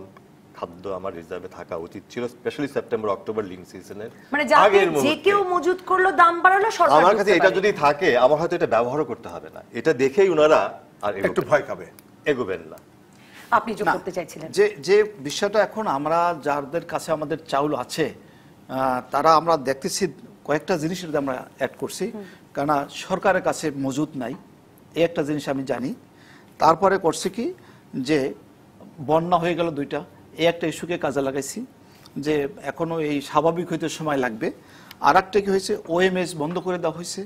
খাদ্য আমার রিজার্ভে থাকা উচিত ছিল স্পেশালি সেপ্টেম্বর অক্টোবর লিন সিজনের মানে আগের যে কেউ মজুদ করলো দাম বাড়ালো সরকার আমার কাছে এটা যদি থাকে আমার হয়তো এটা ব্যবহার করতে হবে না এটা দেখেই উনারা আর একটু ভয় খাবে এগোবেন না আপনি যোগ করতে চাইছিলেন যে যে বিষয়টা এখন আমরা যাদের কাছে আমাদের চাউল আছে তারা আমরা দেখতেছি কয়েকটা জিনিসের আমরা অ্যাড করছি কারণ সরকারের কাছে মজুদ নাই এই একটা জিনিস আমি জানি তারপরে করছে কি যে বন্যা হয়ে গেল দুইটা এই একটা ইস্যুকে কাজে লাগাইছি যে এখনও এই স্বাভাবিক হইতে সময় লাগবে আর একটা কি হয়েছে ওএমএস বন্ধ করে দেওয়া হয়েছে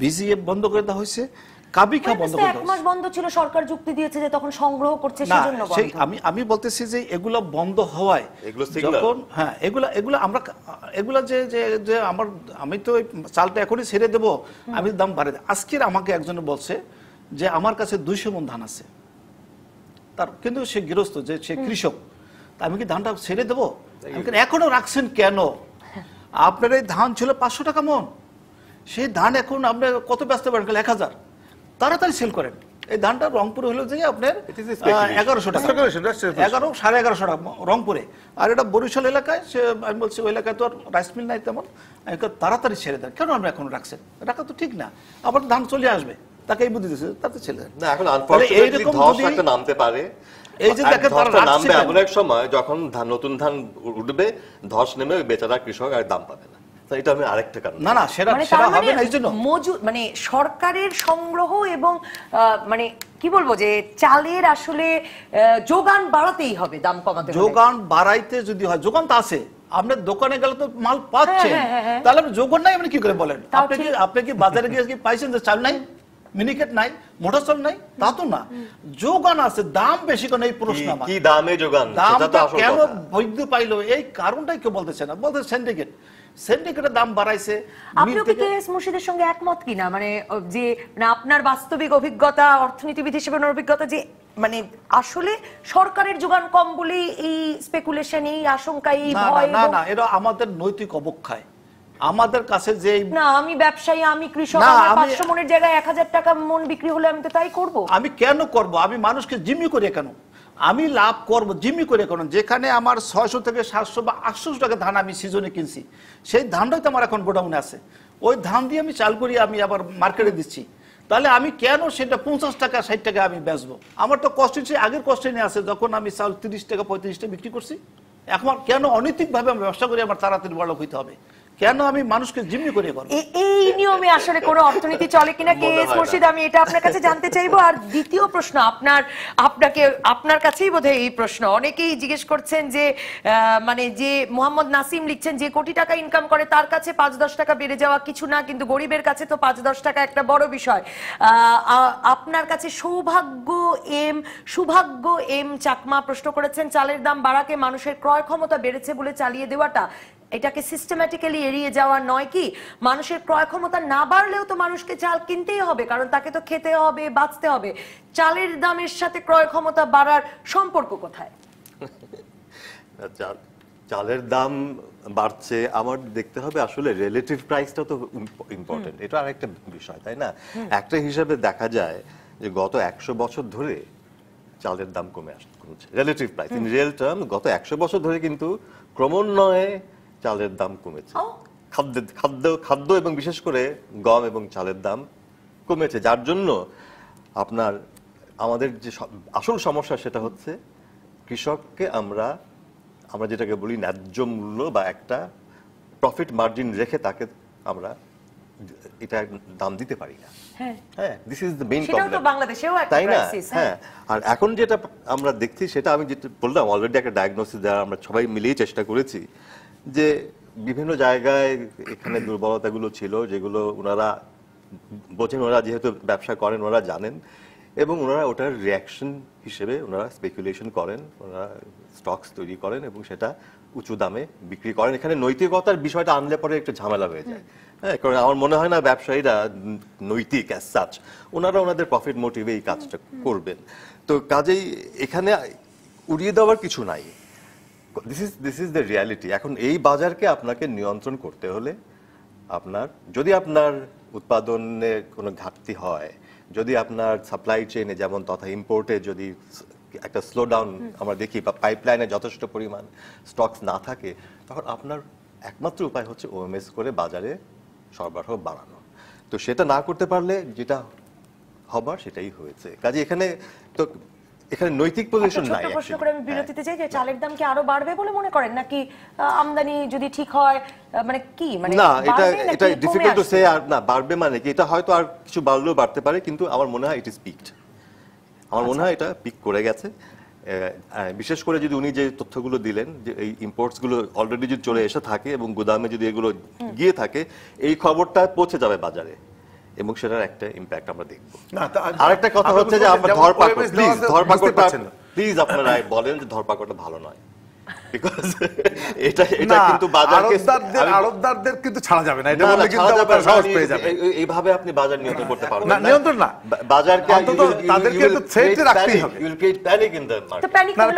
ভিজিএফ বন্ধ করে দেওয়া হয়েছে মানে আমি বলতেছি যে বন্ধ হওয়ায় হ্যাঁ আমরা যে যে যে আমার আমি তো চালটা এখনই ছেড়ে আমি দাম আজকের আমাকে একজন বলছে যে আমার কাছে দুইশো মন ধান আছে তার কিন্তু সে গৃহস্থ যে সে কৃষক আমি কি ধানটা ছেড়ে দেবো এখনো রাখছেন কেন আপনার এই ধান ছিল পাঁচশো টাকা মন সেই ধান এখন আপনি কত ব্যস্ত পারেন এক হাজার তাড়াতাড়ি সেল করেন এই ধানটা রংপুরে হলো যে আপনার এগারোশো টাকা এগারো সাড়ে এগারোশো টাকা রংপুরে আর এটা বরিশাল এলাকায় সে আমি বলছি ওই এলাকায় তো আর রাইস মিল নাই তেমন তাড়াতাড়ি ছেড়ে দেন কেন আমরা এখন রাখছেন রাখা তো ঠিক না আবার ধান চলে আসবে তাকেই বুদ্ধি দিয়েছে তাতে ছেলে না এখন আনফরচুনেটলি ধস একটা নামতে পারে এই যে দেখেন তারা নামবে এমন এক সময় যখন ধান নতুন ধান উঠবে ধস নেমে বেচারা কৃষক আর দাম পাবে না এটা আমি আরেকটা কারণ না না সেটা মানে সেটা মানে হবে না এইজন্য মজুদ মানে সরকারের সংগ্রহ এবং মানে কি বলবো যে চালের আসলে যোগান বাড়াতেই হবে দাম কমাতে যোগান বাড়াইতে যদি হয় যোগান তো আছে আপনার দোকানে গেলে তো মাল হ্যাঁ, পাচ্ছে হ্যাঁ, হ্যাঁ, তাহলে যোগান নাই মানে কি করে বলেন আপনি কি আপনি কি বাজারে গিয়ে কি পাইছেন যে চাল নাই মিনিকেট নাই মোটরসাইকেল নাই তা তো না যোগান আছে দাম বেশি কেন এই প্রশ্ন কি দামে যোগান দামটা কেন বৈধ পাইলো এই কারণটাই কেউ বলতেছে না বলতে সিন্ডিকেট সিন্ডিকেটের দাম বাড়াইছে কি মুর্শিদের সঙ্গে একমত কিনা মানে যে মানে আপনার বাস্তবিক অভিজ্ঞতা অর্থনীতিবিদ হিসেবে অভিজ্ঞতা যে মানে আসলে সরকারের যোগান কম বলেই এই স্পেকুলেশন এই আশঙ্কা এই ভয় না না এটা আমাদের নৈতিক অবক্ষয় আমাদের কাছে যে না আমি ব্যবসায়ী আমি কৃষক আমার 500 মনের জায়গায় 1000 টাকা মন বিক্রি হলে আমি তো তাই করব আমি কেন করব আমি মানুষকে জিম্মি করে কেন আমি লাভ করব জিম্মি করে কেন যেখানে আমার 600 থেকে 700 বা 800 টাকা ধান আমি সিজনে কিনছি সেই ধানটাই তো আমার এখন গোডাউনে আছে ওই ধান দিয়ে আমি চাল করি আমি আবার মার্কেটে দিচ্ছি তাহলে আমি কেন সেটা পঞ্চাশ টাকা ষাট টাকা আমি বেচবো আমার তো কষ্ট হচ্ছে আগের কষ্ট নিয়ে আছে যখন আমি চাল তিরিশ টাকা পঁয়ত্রিশ টাকা বিক্রি করছি এখন কেন অনৈতিকভাবে আমি ব্যবসা করি আমার তাড়াতাড়ি বড় হইতে হবে কেন আমি মানুষকে জিম্মি করে করব এই নিয়মে আসলে কোনো অর্থনীতি চলে কিনা কে এস মুর্শিদ আমি এটা আপনার কাছে জানতে চাইবো আর দ্বিতীয় প্রশ্ন আপনার আপনাকে আপনার কাছেই বোধহয় এই প্রশ্ন অনেকেই জিজ্ঞেস করছেন যে মানে যে মোহাম্মদ নাসিম লিখছেন যে কোটি টাকা ইনকাম করে তার কাছে পাঁচ দশ টাকা বেড়ে যাওয়া কিছু না কিন্তু গরিবের কাছে তো পাঁচ দশ টাকা একটা বড় বিষয় আপনার কাছে সৌভাগ্য এম সৌভাগ্য এম চাকমা প্রশ্ন করেছেন চালের দাম বাড়াকে মানুষের ক্রয় ক্ষমতা বেড়েছে বলে চালিয়ে দেওয়াটা এটাকে সিস্টেম্যাটিক্যালি এড়িয়ে যাওয়া নয় কি মানুষের ক্রয় ক্ষমতা না বাড়লেও তো মানুষকে চাল কিনতেই হবে কারণ তাকে তো খেতে হবে বাঁচতে হবে চালের দামের সাথে ক্রয় ক্ষমতা বাড়ার সম্পর্ক কোথায় চালের দাম বাড়ছে আমার দেখতে হবে আসলে রিলেটিভ প্রাইসটা তো ইম্পর্টেন্ট এটা আর একটা বিষয় তাই না একটা হিসাবে দেখা যায় যে গত একশো বছর ধরে চালের দাম কমে আসছে relative price in real term গত একশো বছর ধরে কিন্তু ক্রমান্বয়ে চালের দাম কমেছে খাদ্য খাদ্য খাদ্য এবং বিশেষ করে গম এবং চালের দাম কমেছে যার জন্য আপনার আমাদের যে আসল সমস্যা সেটা হচ্ছে কৃষককে আমরা আমরা যেটাকে বলি ন্যায্য মূল্য বা একটা প্রফিট মার্জিন রেখে তাকে আমরা এটা দাম দিতে পারি না হ্যাঁ দিস ইজ দ্য মেইন তাই না হ্যাঁ।, হ্যাঁ আর এখন যেটা আমরা দেখছি সেটা আমি যেটা বললাম অলরেডি একটা ডায়াগনোসিস দেওয়া আমরা সবাই মিলেই চেষ্টা করেছি যে বিভিন্ন জায়গায় এখানে দুর্বলতাগুলো ছিল যেগুলো ওনারা বোঝেন ওনারা যেহেতু ব্যবসা করেন ওনারা জানেন এবং ওনারা ওটার রিয়াকশন হিসেবে ওনারা স্পেকুলেশন করেন ওনারা স্টকস তৈরি করেন এবং সেটা উঁচু দামে বিক্রি করেন এখানে নৈতিকতার বিষয়টা আনলে পরে একটা ঝামেলা হয়ে যায় হ্যাঁ কারণ আমার মনে হয় না ব্যবসায়ীরা নৈতিক অ্যাজ সাচ ওনারা ওনাদের প্রফিট মোটিভে এই কাজটা করবেন তো কাজেই এখানে উড়িয়ে দেওয়ার কিছু নাই this is this is the reality এখন এই বাজারকে আপনাকে নিয়ন্ত্রণ করতে হলে আপনার যদি আপনার উৎপাদনে কোনো ঘাটতি হয় যদি আপনার সাপ্লাই চেইনে যেমন তথা ইম্পোর্টে যদি একটা স্লো ডাউন আমরা দেখি বা পাইপলাইনে যথেষ্ট পরিমাণ স্টকস না থাকে তখন আপনার একমাত্র উপায় হচ্ছে ওএমএস করে বাজারে সরবরাহ বাড়ানো তো সেটা না করতে পারলে যেটা হবার সেটাই হয়েছে কাজে এখানে তো এখানে নৈতিক পজিশন আচ্ছা, নাই প্রশ্ন করে আমি বিরতিতে যাই হ্যাঁ। যে চালের দাম কি আরো বাড়বে বলে মনে করেন নাকি আমদানি যদি ঠিক হয় মানে কি মানে না এটা এটা ডিফিকাল্ট টু সে আর না বাড়বে মানে কি এটা হয়তো আর কিছু বাড়লেও বাড়তে পারে কিন্তু আমার মনে হয় ইট ইজ পিকড আমার মনে আচ্ছা। হয় এটা পিক করে গেছে বিশেষ করে যদি উনি যে তথ্যগুলো দিলেন যে এই ইম্পোর্টস গুলো অলরেডি যদি চলে এসে থাকে এবং গুদামে যদি এগুলো গিয়ে থাকে এই খবরটা পৌঁছে যাবে বাজারে এবং সেটার একটা ইম্প্যাক্ট আমরা দেখব আরেকটা কথা হচ্ছে যে আমরা ধরপাকড় প্লিজ ধরপাকড় পাচ্ছেন প্লিজ আপনারা বলেন যে ধরপাকড়টা ভালো নয় বিকজ এটা এটা কিন্তু বাজারকে কিন্তু ছাড়া যাবে না এটা বললে কিন্তু আপনারা সাহস মানে পেয়ে যাবে এইভাবে আপনি বাজার নিয়ন্ত্রণ করতে পারবেন না নিয়ন্ত্রণ না বাজারকে তাদেরকে হবে you create panic in the market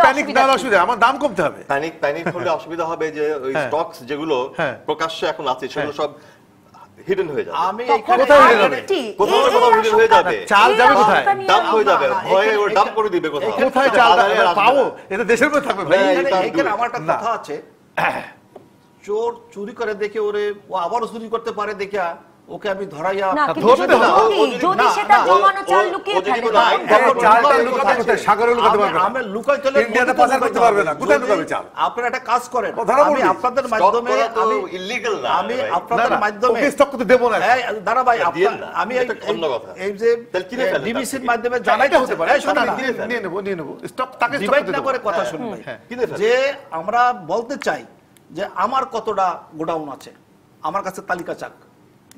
panic না অসুবিধা আমার দাম কমতে হবে প্যানিক প্যানিক হলে অসুবিধা হবে যে ওই স্টকস হ্যাঁ। যেগুলো হ্যাঁ। প্রকাশ্যে এখন আছে সেগুলো হ্যাঁ। সব হিডেন হয়ে যাবে আমি হিডেন হবে হিডেন হয়ে যাবে চাল যাবে কোথায় হয়ে যাবে ভয়ে করে দিবে কোথায় চাল পাবো এটা দেশের মধ্যে থাকবে ভাই এখানে আমার একটা কথা আছে চোর চুরি করে দেখে ওরে ও আবার চুরি করতে পারে দেখে ওকে আমি ধরাইয়া ধরতে যদি সেটা জমানো চাল লুকিয়ে থাকে চালটা লুকাতে সাগরে লুকাতে পারবে লুকাই চলে ইন্ডিয়াতে পাচার করতে পারবে না কোথায় লুকাবে চাল একটা কাজ করেন আমি আপনাদের মাধ্যমে আমি না আমি আপনাদের মাধ্যমে ওকে স্টক দেব না এই ভাই আমি অন্য কথা এই যে ডিবিসির মাধ্যমে জানাইতে হতে পারে নিয়ে নেব নিয়ে নেব স্টক তাকে না করে কথা হ্যাঁ। শুনুন ভাই হ্যাঁ, যে আমরা বলতে চাই যে আমার কতটা গোডাউন আছে আমার কাছে তালিকা চাক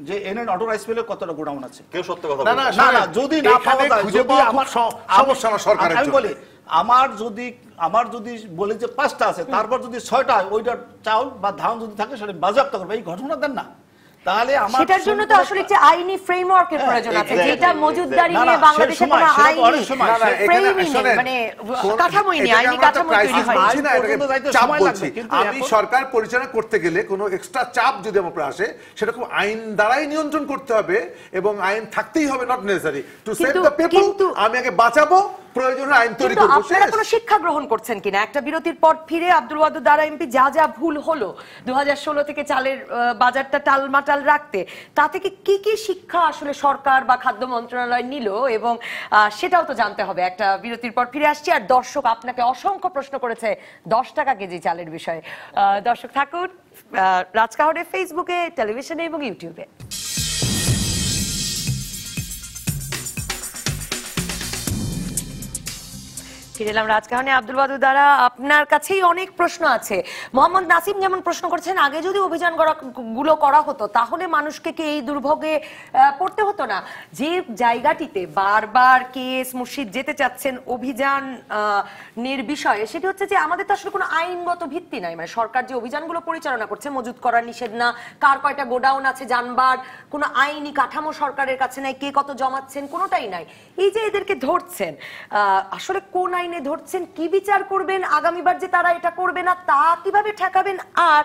যে এনএন অটো রাইস পেলে কতটা গোডাউন আছে কেউ সত্য কথা না না না যদি না পাওয়া যায় খুঁজে পাওয়া আমার সমস্যা না সরকারের আমি বলি আমার যদি আমার যদি বলে যে পাঁচটা আছে তারপর যদি ছয়টা ওইটা চাউল বা ধান যদি থাকে সেটা বাজেয়াপ্ত করবে এই ঘটনা দেন না তাহলে আমার সেটার জন্য তো আসলে আইনি ফ্রেমওয়ার্কের হ্যাঁ, প্রয়োজন আছে যেটা মজুদদারি নিয়ে বাংলাদেশে কোনো আইনি মানে কাঠামোই নেই আইনি তৈরি হয় না এটাকে আমি সরকার পরিচালনা করতে গেলে কোনো এক্সট্রা চাপ যদি আমার উপর আসে সেটা খুব আইন দ্বারাই নিয়ন্ত্রণ করতে হবে এবং আইন থাকতেই হবে not necessary to save the people আমি আগে বাঁচাবো প্রয়োজনে আইন তৈরি করব আপনারা কোনো শিক্ষা গ্রহণ করছেন কিনা একটা বিরতির পর ফিরে আব্দুল ওয়াদুদ দারা এমপি যা যা ভুল হলো 2016 থেকে চালের বাজারটা টালমাটাল রাখতে তা থেকে কি কি শিক্ষা আসলে সরকার বা খাদ্য মন্ত্রণালয় নিল এবং সেটাও তো জানতে হবে একটা বিরতির পর ফিরে আসছি আর দর্শক আপনাকে অসংখ্য প্রশ্ন করেছে দশ টাকা কেজি চালের বিষয়ে দর্শক থাকুন রাজকাহরের ফেসবুকে টেলিভিশনে এবং ইউটিউবে ফিরে এলাম রাজকাহনে আব্দুল বাদু দ্বারা আপনার কাছেই অনেক প্রশ্ন আছে মোহাম্মদ নাসিম যেমন প্রশ্ন করছেন আগে যদি অভিযান গুলো করা হতো তাহলে মানুষকে কি এই দুর্ভোগে পড়তে হতো না যে জায়গাটিতে বারবার কেস মুর্শিদ যেতে চাচ্ছেন অভিযান এর বিষয়ে সেটি হচ্ছে যে আমাদের তো আসলে কোনো আইনগত ভিত্তি নাই মানে সরকার যে অভিযানগুলো পরিচালনা করছে মজুত করার নিষেধ না কার কয়টা গোডাউন আছে জানবার কোনো আইনি কাঠামো সরকারের কাছে নাই কে কত জমাচ্ছেন কোনোটাই নাই এই যে এদেরকে ধরছেন আসলে কোন আইন আইনে ধরছেন কি বিচার করবেন আগামীবার যে তারা এটা করবে না তা কিভাবে ঠেকাবেন আর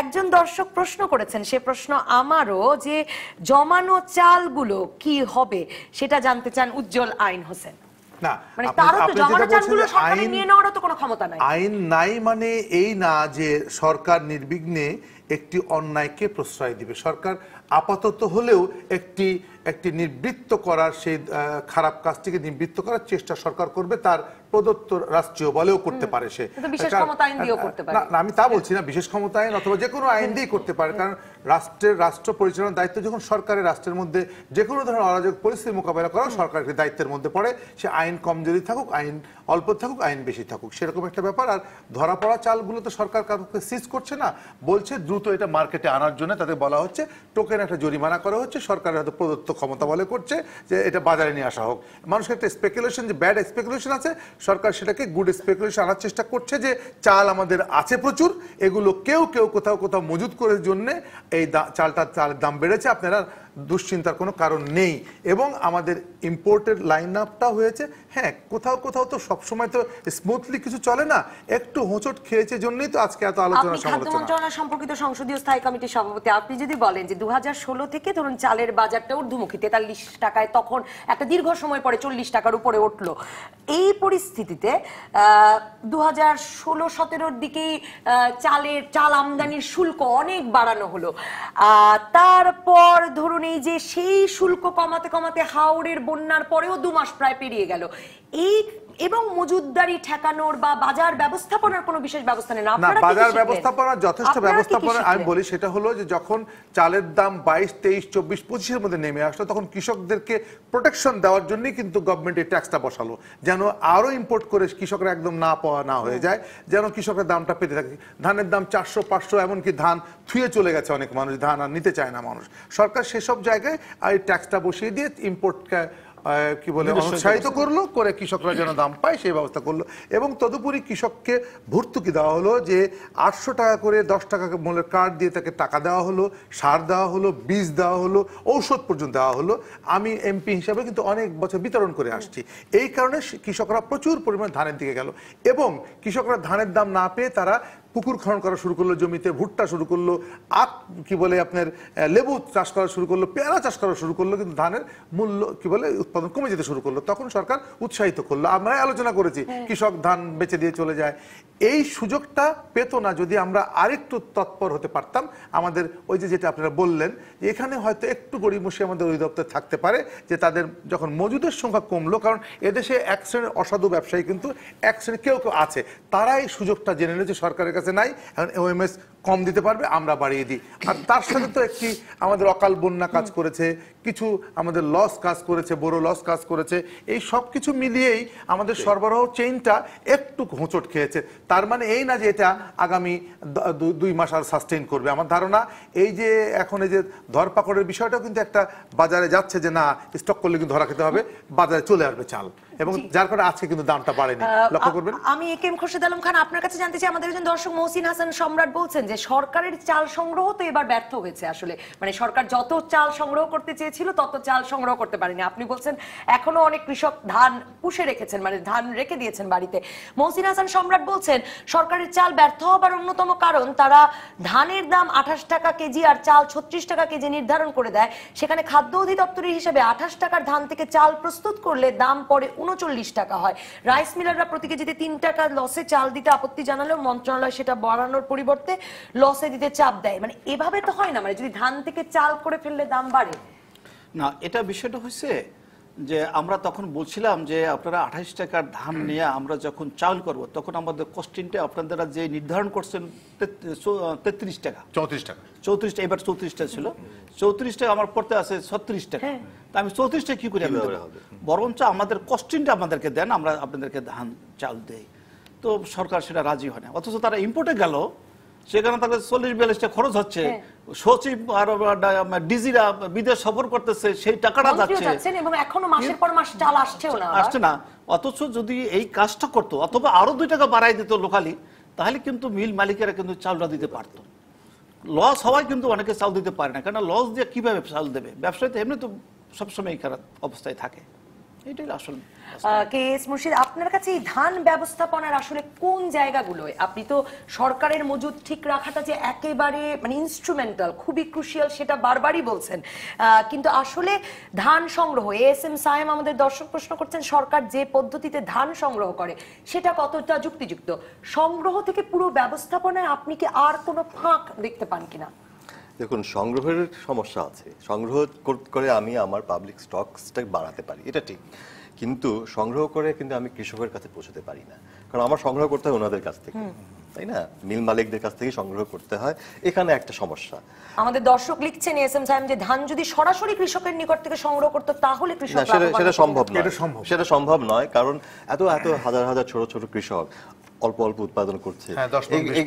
একজন দর্শক প্রশ্ন করেছেন সে প্রশ্ন আমারও যে জমানো চালগুলো কি হবে সেটা জানতে চান উজ্জ্বল আইন হোসেন মানে আইন নাই মানে এই না যে সরকার নির্বিঘ্নে একটি অন্যায়কে প্রশ্রয় দিবে সরকার আপাতত হলেও একটি একটি নিবৃত্ত করার সেই খারাপ কাজটিকে নিবৃত্ত করার চেষ্টা সরকার করবে তার প্রদত্ত রাষ্ট্রীয় বলেও করতে পারে সে না আমি তা বলছি না বিশেষ ক্ষমতা আইন অথবা যে কোনো আইন দিয়েই করতে পারে কারণ রাষ্ট্রের রাষ্ট্র পরিচালনার দায়িত্ব যখন সরকারের রাষ্ট্রের মধ্যে যে কোনো ধরনের অরাজক পরিস্থিতি মোকাবেলা করা সরকারের দায়িত্বের মধ্যে পড়ে সে আইন কমজোরি থাকুক আইন অল্প থাকুক আইন বেশি থাকুক সেরকম একটা ব্যাপার আর ধরা পড়া চালগুলো তো সরকার কাউকে সিজ করছে না বলছে দ্রুত এটা মার্কেটে আনার জন্য তাদের বলা হচ্ছে টোকেন এখানে একটা জরিমানা করা হচ্ছে সরকারের হয়তো প্রদত্ত ক্ষমতা বলে করছে যে এটা বাজারে নিয়ে আসা হোক মানুষের একটা স্পেকুলেশন যে ব্যাড স্পেকুলেশন আছে সরকার সেটাকে গুড স্পেকুলেশন আনার চেষ্টা করছে যে চাল আমাদের আছে প্রচুর এগুলো কেউ কেউ কোথাও কোথাও মজুত করার জন্যে এই চালটা চালের দাম বেড়েছে আপনারা দুশ্চিন্তার কোনো কারণ নেই এবং আমাদের ইম্পোর্টের লাইন আপটা হয়েছে হ্যাঁ কোথাও কোথাও তো সবসময় তো স্মুথলি কিছু চলে না একটু হোঁচট খেয়েছে জন্যই তো আজকে এত আলোচনা মন্ত্রণালয় সম্পর্কিত সংসদীয় স্থায়ী কমিটির সভাপতি আপনি যদি বলেন যে দু থেকে ধরুন চালের বাজারটা ঊর্ধ্বমুখী তেতাল্লিশ টাকায় তখন একটা দীর্ঘ সময় পরে চল্লিশ টাকার উপরে উঠল এই পরিস্থিতিতে দু হাজার ষোলো সতেরোর দিকেই চালের চাল আমদানির শুল্ক অনেক বাড়ানো হলো তারপর ধরুন কারণেই যে সেই শুল্ক কমাতে কমাতে হাওড়ের বন্যার পরেও দু মাস প্রায় পেরিয়ে গেল এই এবং মজুদদারি ঠেকানোর বা বাজার ব্যবস্থাপনার কোনো বিশেষ ব্যবস্থা নেন আপনারা বাজার ব্যবস্থাপনা যথেষ্ট ব্যবস্থাপনা আমি বলি সেটা হলো যে যখন চালের দাম বাইশ তেইশ চব্বিশ পঁচিশের মধ্যে নেমে আসলো তখন কৃষকদেরকে প্রোটেকশন দেওয়ার জন্য কিন্তু গভর্নমেন্ট এই ট্যাক্সটা বসালো যেন আরো ইম্পোর্ট করে কৃষকরা একদম না পাওয়া না হয়ে যায় যেন কৃষকের দামটা পেতে থাকে ধানের দাম চারশো পাঁচশো এমনকি ধান থুয়ে চলে গেছে অনেক মানুষ ধান আর নিতে চায় না মানুষ সরকার সেসব জায়গায় আর এই ট্যাক্সটা বসিয়ে দিয়ে ইম্পোর্টকে কি বলে উৎসাহিত করলো করে কৃষকরা যেন দাম পায় সেই ব্যবস্থা করলো এবং তদুপরি কৃষককে ভর্তুকি দেওয়া হলো যে আটশো টাকা করে দশ টাকা মূল্যের কার্ড দিয়ে তাকে টাকা দেওয়া হলো সার দেওয়া হলো বীজ দেওয়া হলো ঔষধ পর্যন্ত দেওয়া হলো আমি এমপি হিসাবে কিন্তু অনেক বছর বিতরণ করে আসছি এই কারণে কৃষকরা প্রচুর পরিমাণে ধানের দিকে গেল এবং কৃষকরা ধানের দাম না পেয়ে তারা পুকুর খনন করা শুরু করলো জমিতে ভুট্টা শুরু করলো আখ কি বলে আপনার লেবু চাষ করা শুরু করলো পেয়ারা চাষ করা শুরু করলো কিন্তু ধানের মূল্য কি বলে উৎপাদন কমে যেতে শুরু করলো তখন সরকার উৎসাহিত করলো আমরা আলোচনা করেছি হ্যাঁ। কৃষক ধান বেঁচে দিয়ে চলে যায় এই সুযোগটা পেত না যদি আমরা আরেকটু তৎপর হতে পারতাম আমাদের ওই যে যেটা আপনারা বললেন এখানে হয়তো একটু গরিব মশি আমাদের অধিদপ্তর থাকতে পারে যে তাদের যখন মজুদের সংখ্যা কমলো কারণ এদেশে এক শ্রেণীর অসাধু ব্যবসায়ী কিন্তু এক শ্রেণীর কেউ কেউ আছে তারাই সুযোগটা জেনে নিয়েছে সরকারের কাছে নাই এখন ওএমএস কম দিতে পারবে আমরা বাড়িয়ে দিই আর তার সাথে তো একটি আমাদের অকাল বন্যা কাজ করেছে কিছু আমাদের লস কাজ করেছে বড় লস কাজ করেছে এই সব কিছু মিলিয়েই আমাদের সরবরাহ চেইনটা একটু হোঁচট খেয়েছে তার মানে এই না যে এটা আগামী দুই মাস আর সাস্টেইন করবে আমার ধারণা এই যে এখন এই যে ধরপাকড়ের বিষয়টাও কিন্তু একটা বাজারে যাচ্ছে যে না স্টক করলে কিন্তু ধরা খেতে হবে বাজারে চলে আসবে চাল এবং যার কারণে আজকে কিন্তু দামটা বাড়েনি লক্ষ্য করবেন আমি এ কেম খুরশিদ আলম খান আপনার কাছে জানতে চাই আমাদের একজন দর্শক মহসিন হাসান সম্রাট বলছেন যে সরকারের চাল সংগ্রহ তো এবার ব্যর্থ হয়েছে আসলে মানে সরকার যত চাল সংগ্রহ করতে চেয়েছিল তত চাল সংগ্রহ করতে পারেনি আপনি বলছেন এখনো অনেক কৃষক ধান পুষে রেখেছেন মানে ধান রেখে দিয়েছেন বাড়িতে মহসিন হাসান সম্রাট বলছেন সরকারের চাল ব্যর্থ হবার অন্যতম কারণ তারা ধানের দাম আঠাশ টাকা কেজি আর চাল ছত্রিশ টাকা কেজি নির্ধারণ করে দেয় সেখানে খাদ্য অধিদপ্তরের হিসেবে আঠাশ টাকার ধান থেকে চাল প্রস্তুত করলে দাম পরে উন উনচল্লিশ টাকা হয় রাইস মিলাররা প্রতি কেজিতে তিন টাকা লসে চাল দিতে আপত্তি জানালেও মন্ত্রণালয় সেটা বাড়ানোর পরিবর্তে লসে দিতে চাপ দেয় মানে এভাবে তো হয় না মানে যদি ধান থেকে চাল করে ফেললে দাম বাড়ে না এটা বিষয়টা হচ্ছে যে আমরা তখন বলছিলাম যে আপনারা আঠাইশ টাকার ধান নিয়ে আমরা যখন চাল করব তখন আমাদের কস্টিংটা আপনারা যে নির্ধারণ করছেন তেত্রিশ টাকা চৌত্রিশ টাকা চৌত্রিশটা এবার চৌত্রিশটা ছিল চৌত্রিশটা আমার পড়তে আছে ছত্রিশ টাকা হ্যাঁ। তা আমি চৌত্রিশটা কি করি বরঞ্চ আমাদের কস্টিনটা আমাদেরকে দেন আমরা আপনাদেরকে ধান চাল দেই তো সরকার সেটা রাজি হয় না অথচ তারা ইম্পোর্টে গেল সেখানে তাহলে চল্লিশ বিয়াল্লিশটা খরচ হচ্ছে হ্যাঁ। সচিব আর ডিজিরা বিদেশ সফর করতেছে সেই টাকাটা যাচ্ছে এখনো মাসের পর মাস চাল আসছেও না আসছে না অথচ যদি এই কাজটা করতো অথবা আরো দুই টাকা বাড়াই দিত লোকালি তাহলে কিন্তু মিল মালিকেরা কিন্তু চালটা দিতে পারতো লস হওয়ায় কিন্তু অনেকে চাল দিতে পারে না কেন লস দিয়ে কিভাবে চাল দেবে ব্যবসায়ী তো এমনি তো সবসময় এই খারাপ অবস্থায় থাকে এটাই আসল কে এস মুর্শিদ আপনার কাছে এই ধান ব্যবস্থাপনার আসলে কোন জায়গাগুলোয় আপনি তো সরকারের মজুদ ঠিক রাখাটা যে একেবারে মানে ইনস্ট্রুমেন্টাল খুবই ক্রুশিয়াল সেটা বারবারই বলছেন কিন্তু আসলে ধান সংগ্রহ এ এস এম সায়েম আমাদের দর্শক প্রশ্ন করছেন সরকার যে পদ্ধতিতে ধান সংগ্রহ করে সেটা কতটা যুক্তিযুক্ত সংগ্রহ থেকে পুরো ব্যবস্থাপনায় আপনি কি আর কোনো ফাঁক দেখতে পান কিনা দেখুন সংগ্রহের সমস্যা আছে সংগ্রহ করে আমি আমার পাবলিক স্টকসটা বাড়াতে পারি এটা ঠিক কিন্তু সংগ্রহ করে কিন্তু আমি কৃষকের কাছে পৌঁছতে পারি না কারণ আমার সংগ্রহ করতে হয় ওনাদের কাছ থেকে তাই না মিল মালিকদের কাছ থেকে সংগ্রহ করতে হয় এখানে একটা সমস্যা আমাদের দর্শক লিখছেন এস এম সাহেব যে ধান যদি সরাসরি কৃষকের নিকট থেকে সংগ্রহ করতে তাহলে কৃষক সেটা সম্ভব নয় সেটা সম্ভব নয় কারণ এত এত হাজার হাজার ছোট ছোট কৃষক অল্প অল্প উৎপাদন করছে হ্যাঁ,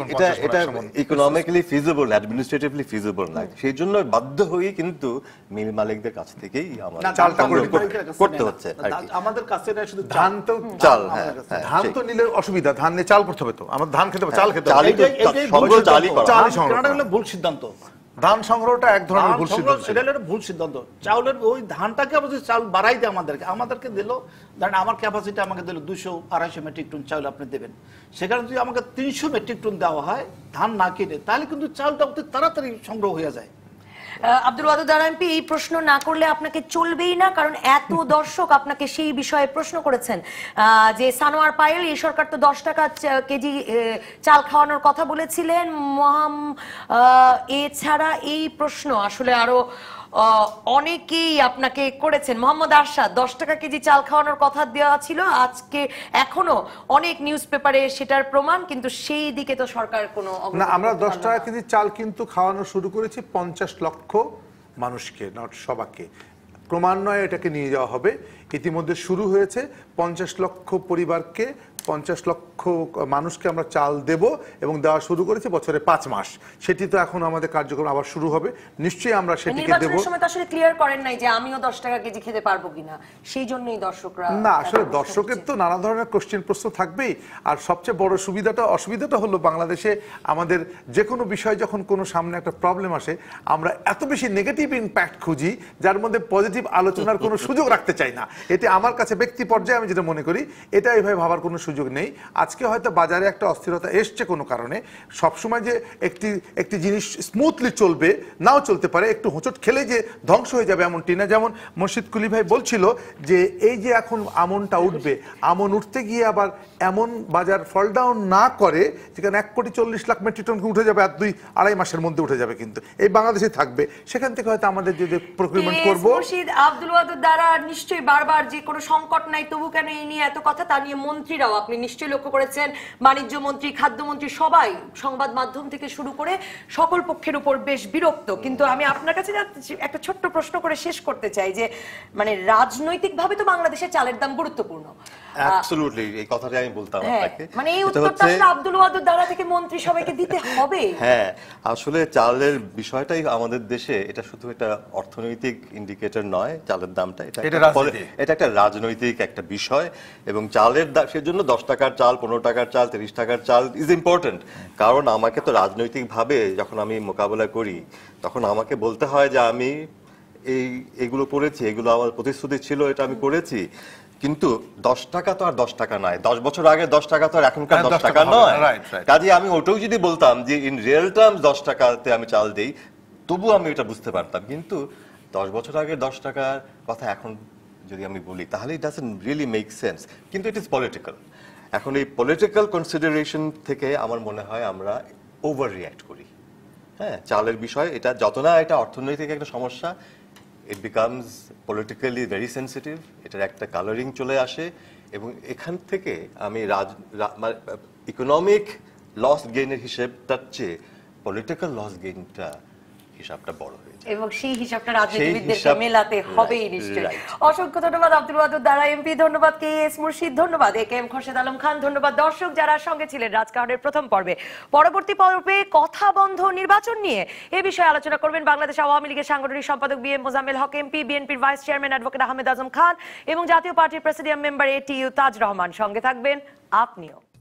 এটা এটা ইকোনমিক্যালি ফিজিবল অ্যাডমিনিস্ট্রেটিভলি ফিজিবল না সেই জন্য বাধ্য হয়ে কিন্তু মিল মালিকদের কাছ থেকেই করতে হচ্ছে আমাদের কাছে না শুধু ধান তো চাল হ্যাঁ, হ্যাঁ, ধান তো নিলে অসুবিধা ধান নিয়ে চাল করতে হবে তো আমার ধান খেতে হবে চাল খেতে হবে চালই সংগ্রহ চালই করা ভুল সিদ্ধান্ত ধান সংগ্রহটা এক ধরনের ভুল সিদ্ধান্ত সেটা একটা ভুল সিদ্ধান্ত চাউলের ওই ধানটাকে অবশ্যই চাউল বাড়াই দেয় আমাদেরকে আমাদেরকে দিল ধরেন আমার ক্যাপাসিটি আমাকে দিল দুশো আড়াইশো মেট্রিক টন চাউল আপনি দেবেন সেখানে যদি আমাকে তিনশো মেট্রিক টন দেওয়া হয় ধান না কিনে তাহলে কিন্তু চাউলটা অতি তাড়াতাড়ি সংগ্রহ হয়ে যায় আব্দুল ওয়াদুদ আরএমপি এই প্রশ্ন না করলে আপনাকে চলবেই না কারণ এত দর্শক আপনাকে সেই বিষয়ে প্রশ্ন করেছেন যে সানোয়ার পায়েল এই সরকার তো দশ টাকা কেজি চাল খাওয়ানোর কথা বলেছিলেন মহাম এছাড়া এই প্রশ্ন আসলে আরো অনেকেই আপনাকে করেছেন মোহাম্মদ আরশাদ দশ টাকা কেজি চাল খাওয়ানোর কথা দেওয়া ছিল আজকে এখনো অনেক নিউজ পেপারে সেটার প্রমাণ কিন্তু সেই দিকে তো সরকার কোনো না আমরা দশ টাকা কেজি চাল কিন্তু খাওয়ানো শুরু করেছি পঞ্চাশ লক্ষ মানুষকে নট সবাকে ক্রমান্বয়ে এটাকে নিয়ে যাওয়া হবে ইতিমধ্যে শুরু হয়েছে পঞ্চাশ লক্ষ পরিবারকে পঞ্চাশ লক্ষ মানুষকে আমরা চাল দেব এবং দেওয়া শুরু করেছি বছরে পাঁচ মাস সেটি তো এখন আমাদের কার্যক্রম আবার শুরু হবে নিশ্চয়ই আমরা সেটিকে দেব সময় তো আসলে ক্লিয়ার করেন নাই যে আমিও দশ টাকা কেজি খেতে পারবো কিনা সেই জন্যই দর্শকরা না আসলে দর্শকের তো নানা ধরনের কোশ্চেন প্রশ্ন থাকবেই আর সবচেয়ে বড় সুবিধাটা অসুবিধাটা হলো বাংলাদেশে আমাদের যে কোনো বিষয় যখন কোনো সামনে একটা প্রবলেম আসে আমরা এত বেশি নেগেটিভ ইম্প্যাক্ট খুঁজি যার মধ্যে পজিটিভ আলোচনার কোনো সুযোগ রাখতে চাই না এটি আমার কাছে ব্যক্তি পর্যায়ে আমি যেটা মনে করি এটা এইভাবে ভাবার কোনো সুযোগ সুযোগ নেই আজকে হয়তো বাজারে একটা অস্থিরতা এসছে কোনো কারণে সবসময় যে একটি একটি জিনিস স্মুথলি চলবে নাও চলতে পারে একটু হোঁচট খেলে যে ধ্বংস হয়ে যাবে এমনটি না যেমন মসজিদ কুলি ভাই বলছিল যে এই যে এখন আমনটা উঠবে আমন উঠতে গিয়ে আবার এমন বাজার ফল ডাউন না করে যেখানে এক কোটি চল্লিশ লাখ মেট্রিক টন উঠে যাবে আর দুই আড়াই মাসের মধ্যে উঠে যাবে কিন্তু এই বাংলাদেশে থাকবে সেখান থেকে হয়তো আমাদের যদি প্রক্রিয়মেন্ট করবো আব্দুল ওয়াদুদ দ্বারা নিশ্চয়ই বারবার যে কোনো সংকট নাই তবু কেন এই নিয়ে এত কথা তা নিয়ে মন্ত্রীরাও আপনি নিশ্চয়ই লক্ষ্য করেছেন বাণিজ্য মন্ত্রী খাদ্যমন্ত্রী সবাই সংবাদ মাধ্যম থেকে শুরু করে সকল পক্ষের উপর বেশ বিরক্ত কিন্তু আমি আপনার কাছে একটা ছোট্ট প্রশ্ন করে শেষ করতে চাই যে মানে রাজনৈতিকভাবে তো বাংলাদেশে চালের দাম গুরুত্বপূর্ণ অ্যাবসলিউটলি এই কথাটাই আমি বলতাম হ্যাঁ, আপনাকে মানে এই উত্তরটা আব্দুল ওয়াদুদ দ্বারা থেকে মন্ত্রী সবাইকে দিতে হবে হ্যাঁ আসলে চালের বিষয়টাই আমাদের দেশে এটা শুধু অর্থনৈতিক ইন্ডিকেটর নয় চালের দামটা এটা এটা একটা রাজনৈতিক একটা বিষয় এবং চালের সেই সেজন্য দশ টাকার চাল পনেরো টাকার চাল তিরিশ টাকার চাল ইজ ইম্পর্টেন্ট কারণ আমাকে তো রাজনৈতিকভাবে যখন আমি মোকাবেলা করি তখন আমাকে বলতে হয় যে আমি এই এগুলো করেছি এগুলো আমার প্রতিশ্রুতি ছিল এটা আমি করেছি কিন্তু দশ টাকা তো আর দশ টাকা নাই দশ বছর আগে দশ টাকা তো আর এখনকার হ্যাঁ, দশ টাকা নয় কাজে আমি ওটাও যদি বলতাম যে ইন রিয়েল টার্মস দশ টাকাতে আমি চাল দিই তবু আমি এটা বুঝতে পারতাম কিন্তু দশ বছর আগে দশ টাকার কথা এখন যদি আমি বলি তাহলে it doesn't really make sense কিন্তু ইট ইজ পলিটিক্যাল এখন এই পলিটিক্যাল কনসিডারেশন থেকে আমার মনে হয় আমরা ওভার রিয়াক্ট করি হ্যাঁ চালের বিষয় এটা যত না এটা অর্থনৈতিক একটা সমস্যা it becomes politically very sensitive এটার একটা কালারিং চলে আসে এবং এখান থেকে আমি রাজ ইকোনমিক লস গেইনের হিসেবটার চেয়ে পলিটিক্যাল লস গেইনটা হিসাবটা বড় হয়ে এবং সেই হিসাবটা রাজনীতিবিদদের মেলাতে হবেই নিশ্চয়ই অসংখ্য ধন্যবাদ আব্দুল বাদুর দ্বারা এমপি ধন্যবাদ কে এস মুর্শিদ ধন্যবাদ A K M Khorshed Alam Khan ধন্যবাদ দর্শক যারা সঙ্গে ছিলেন রাজকাহনের প্রথম পর্বে পরবর্তী পর্বে কথা বন্ধ নির্বাচন নিয়ে এ বিষয়ে আলোচনা করবেন বাংলাদেশ আওয়ামী লীগের সাংগঠনিক সম্পাদক B M Mozammel Haque MP বিএনপির vice chairman advocate Ahmed Azam Khan এবং জাতীয় পার্টির presidium member A T U Taj Rahman সঙ্গে থাকবেন আপনিও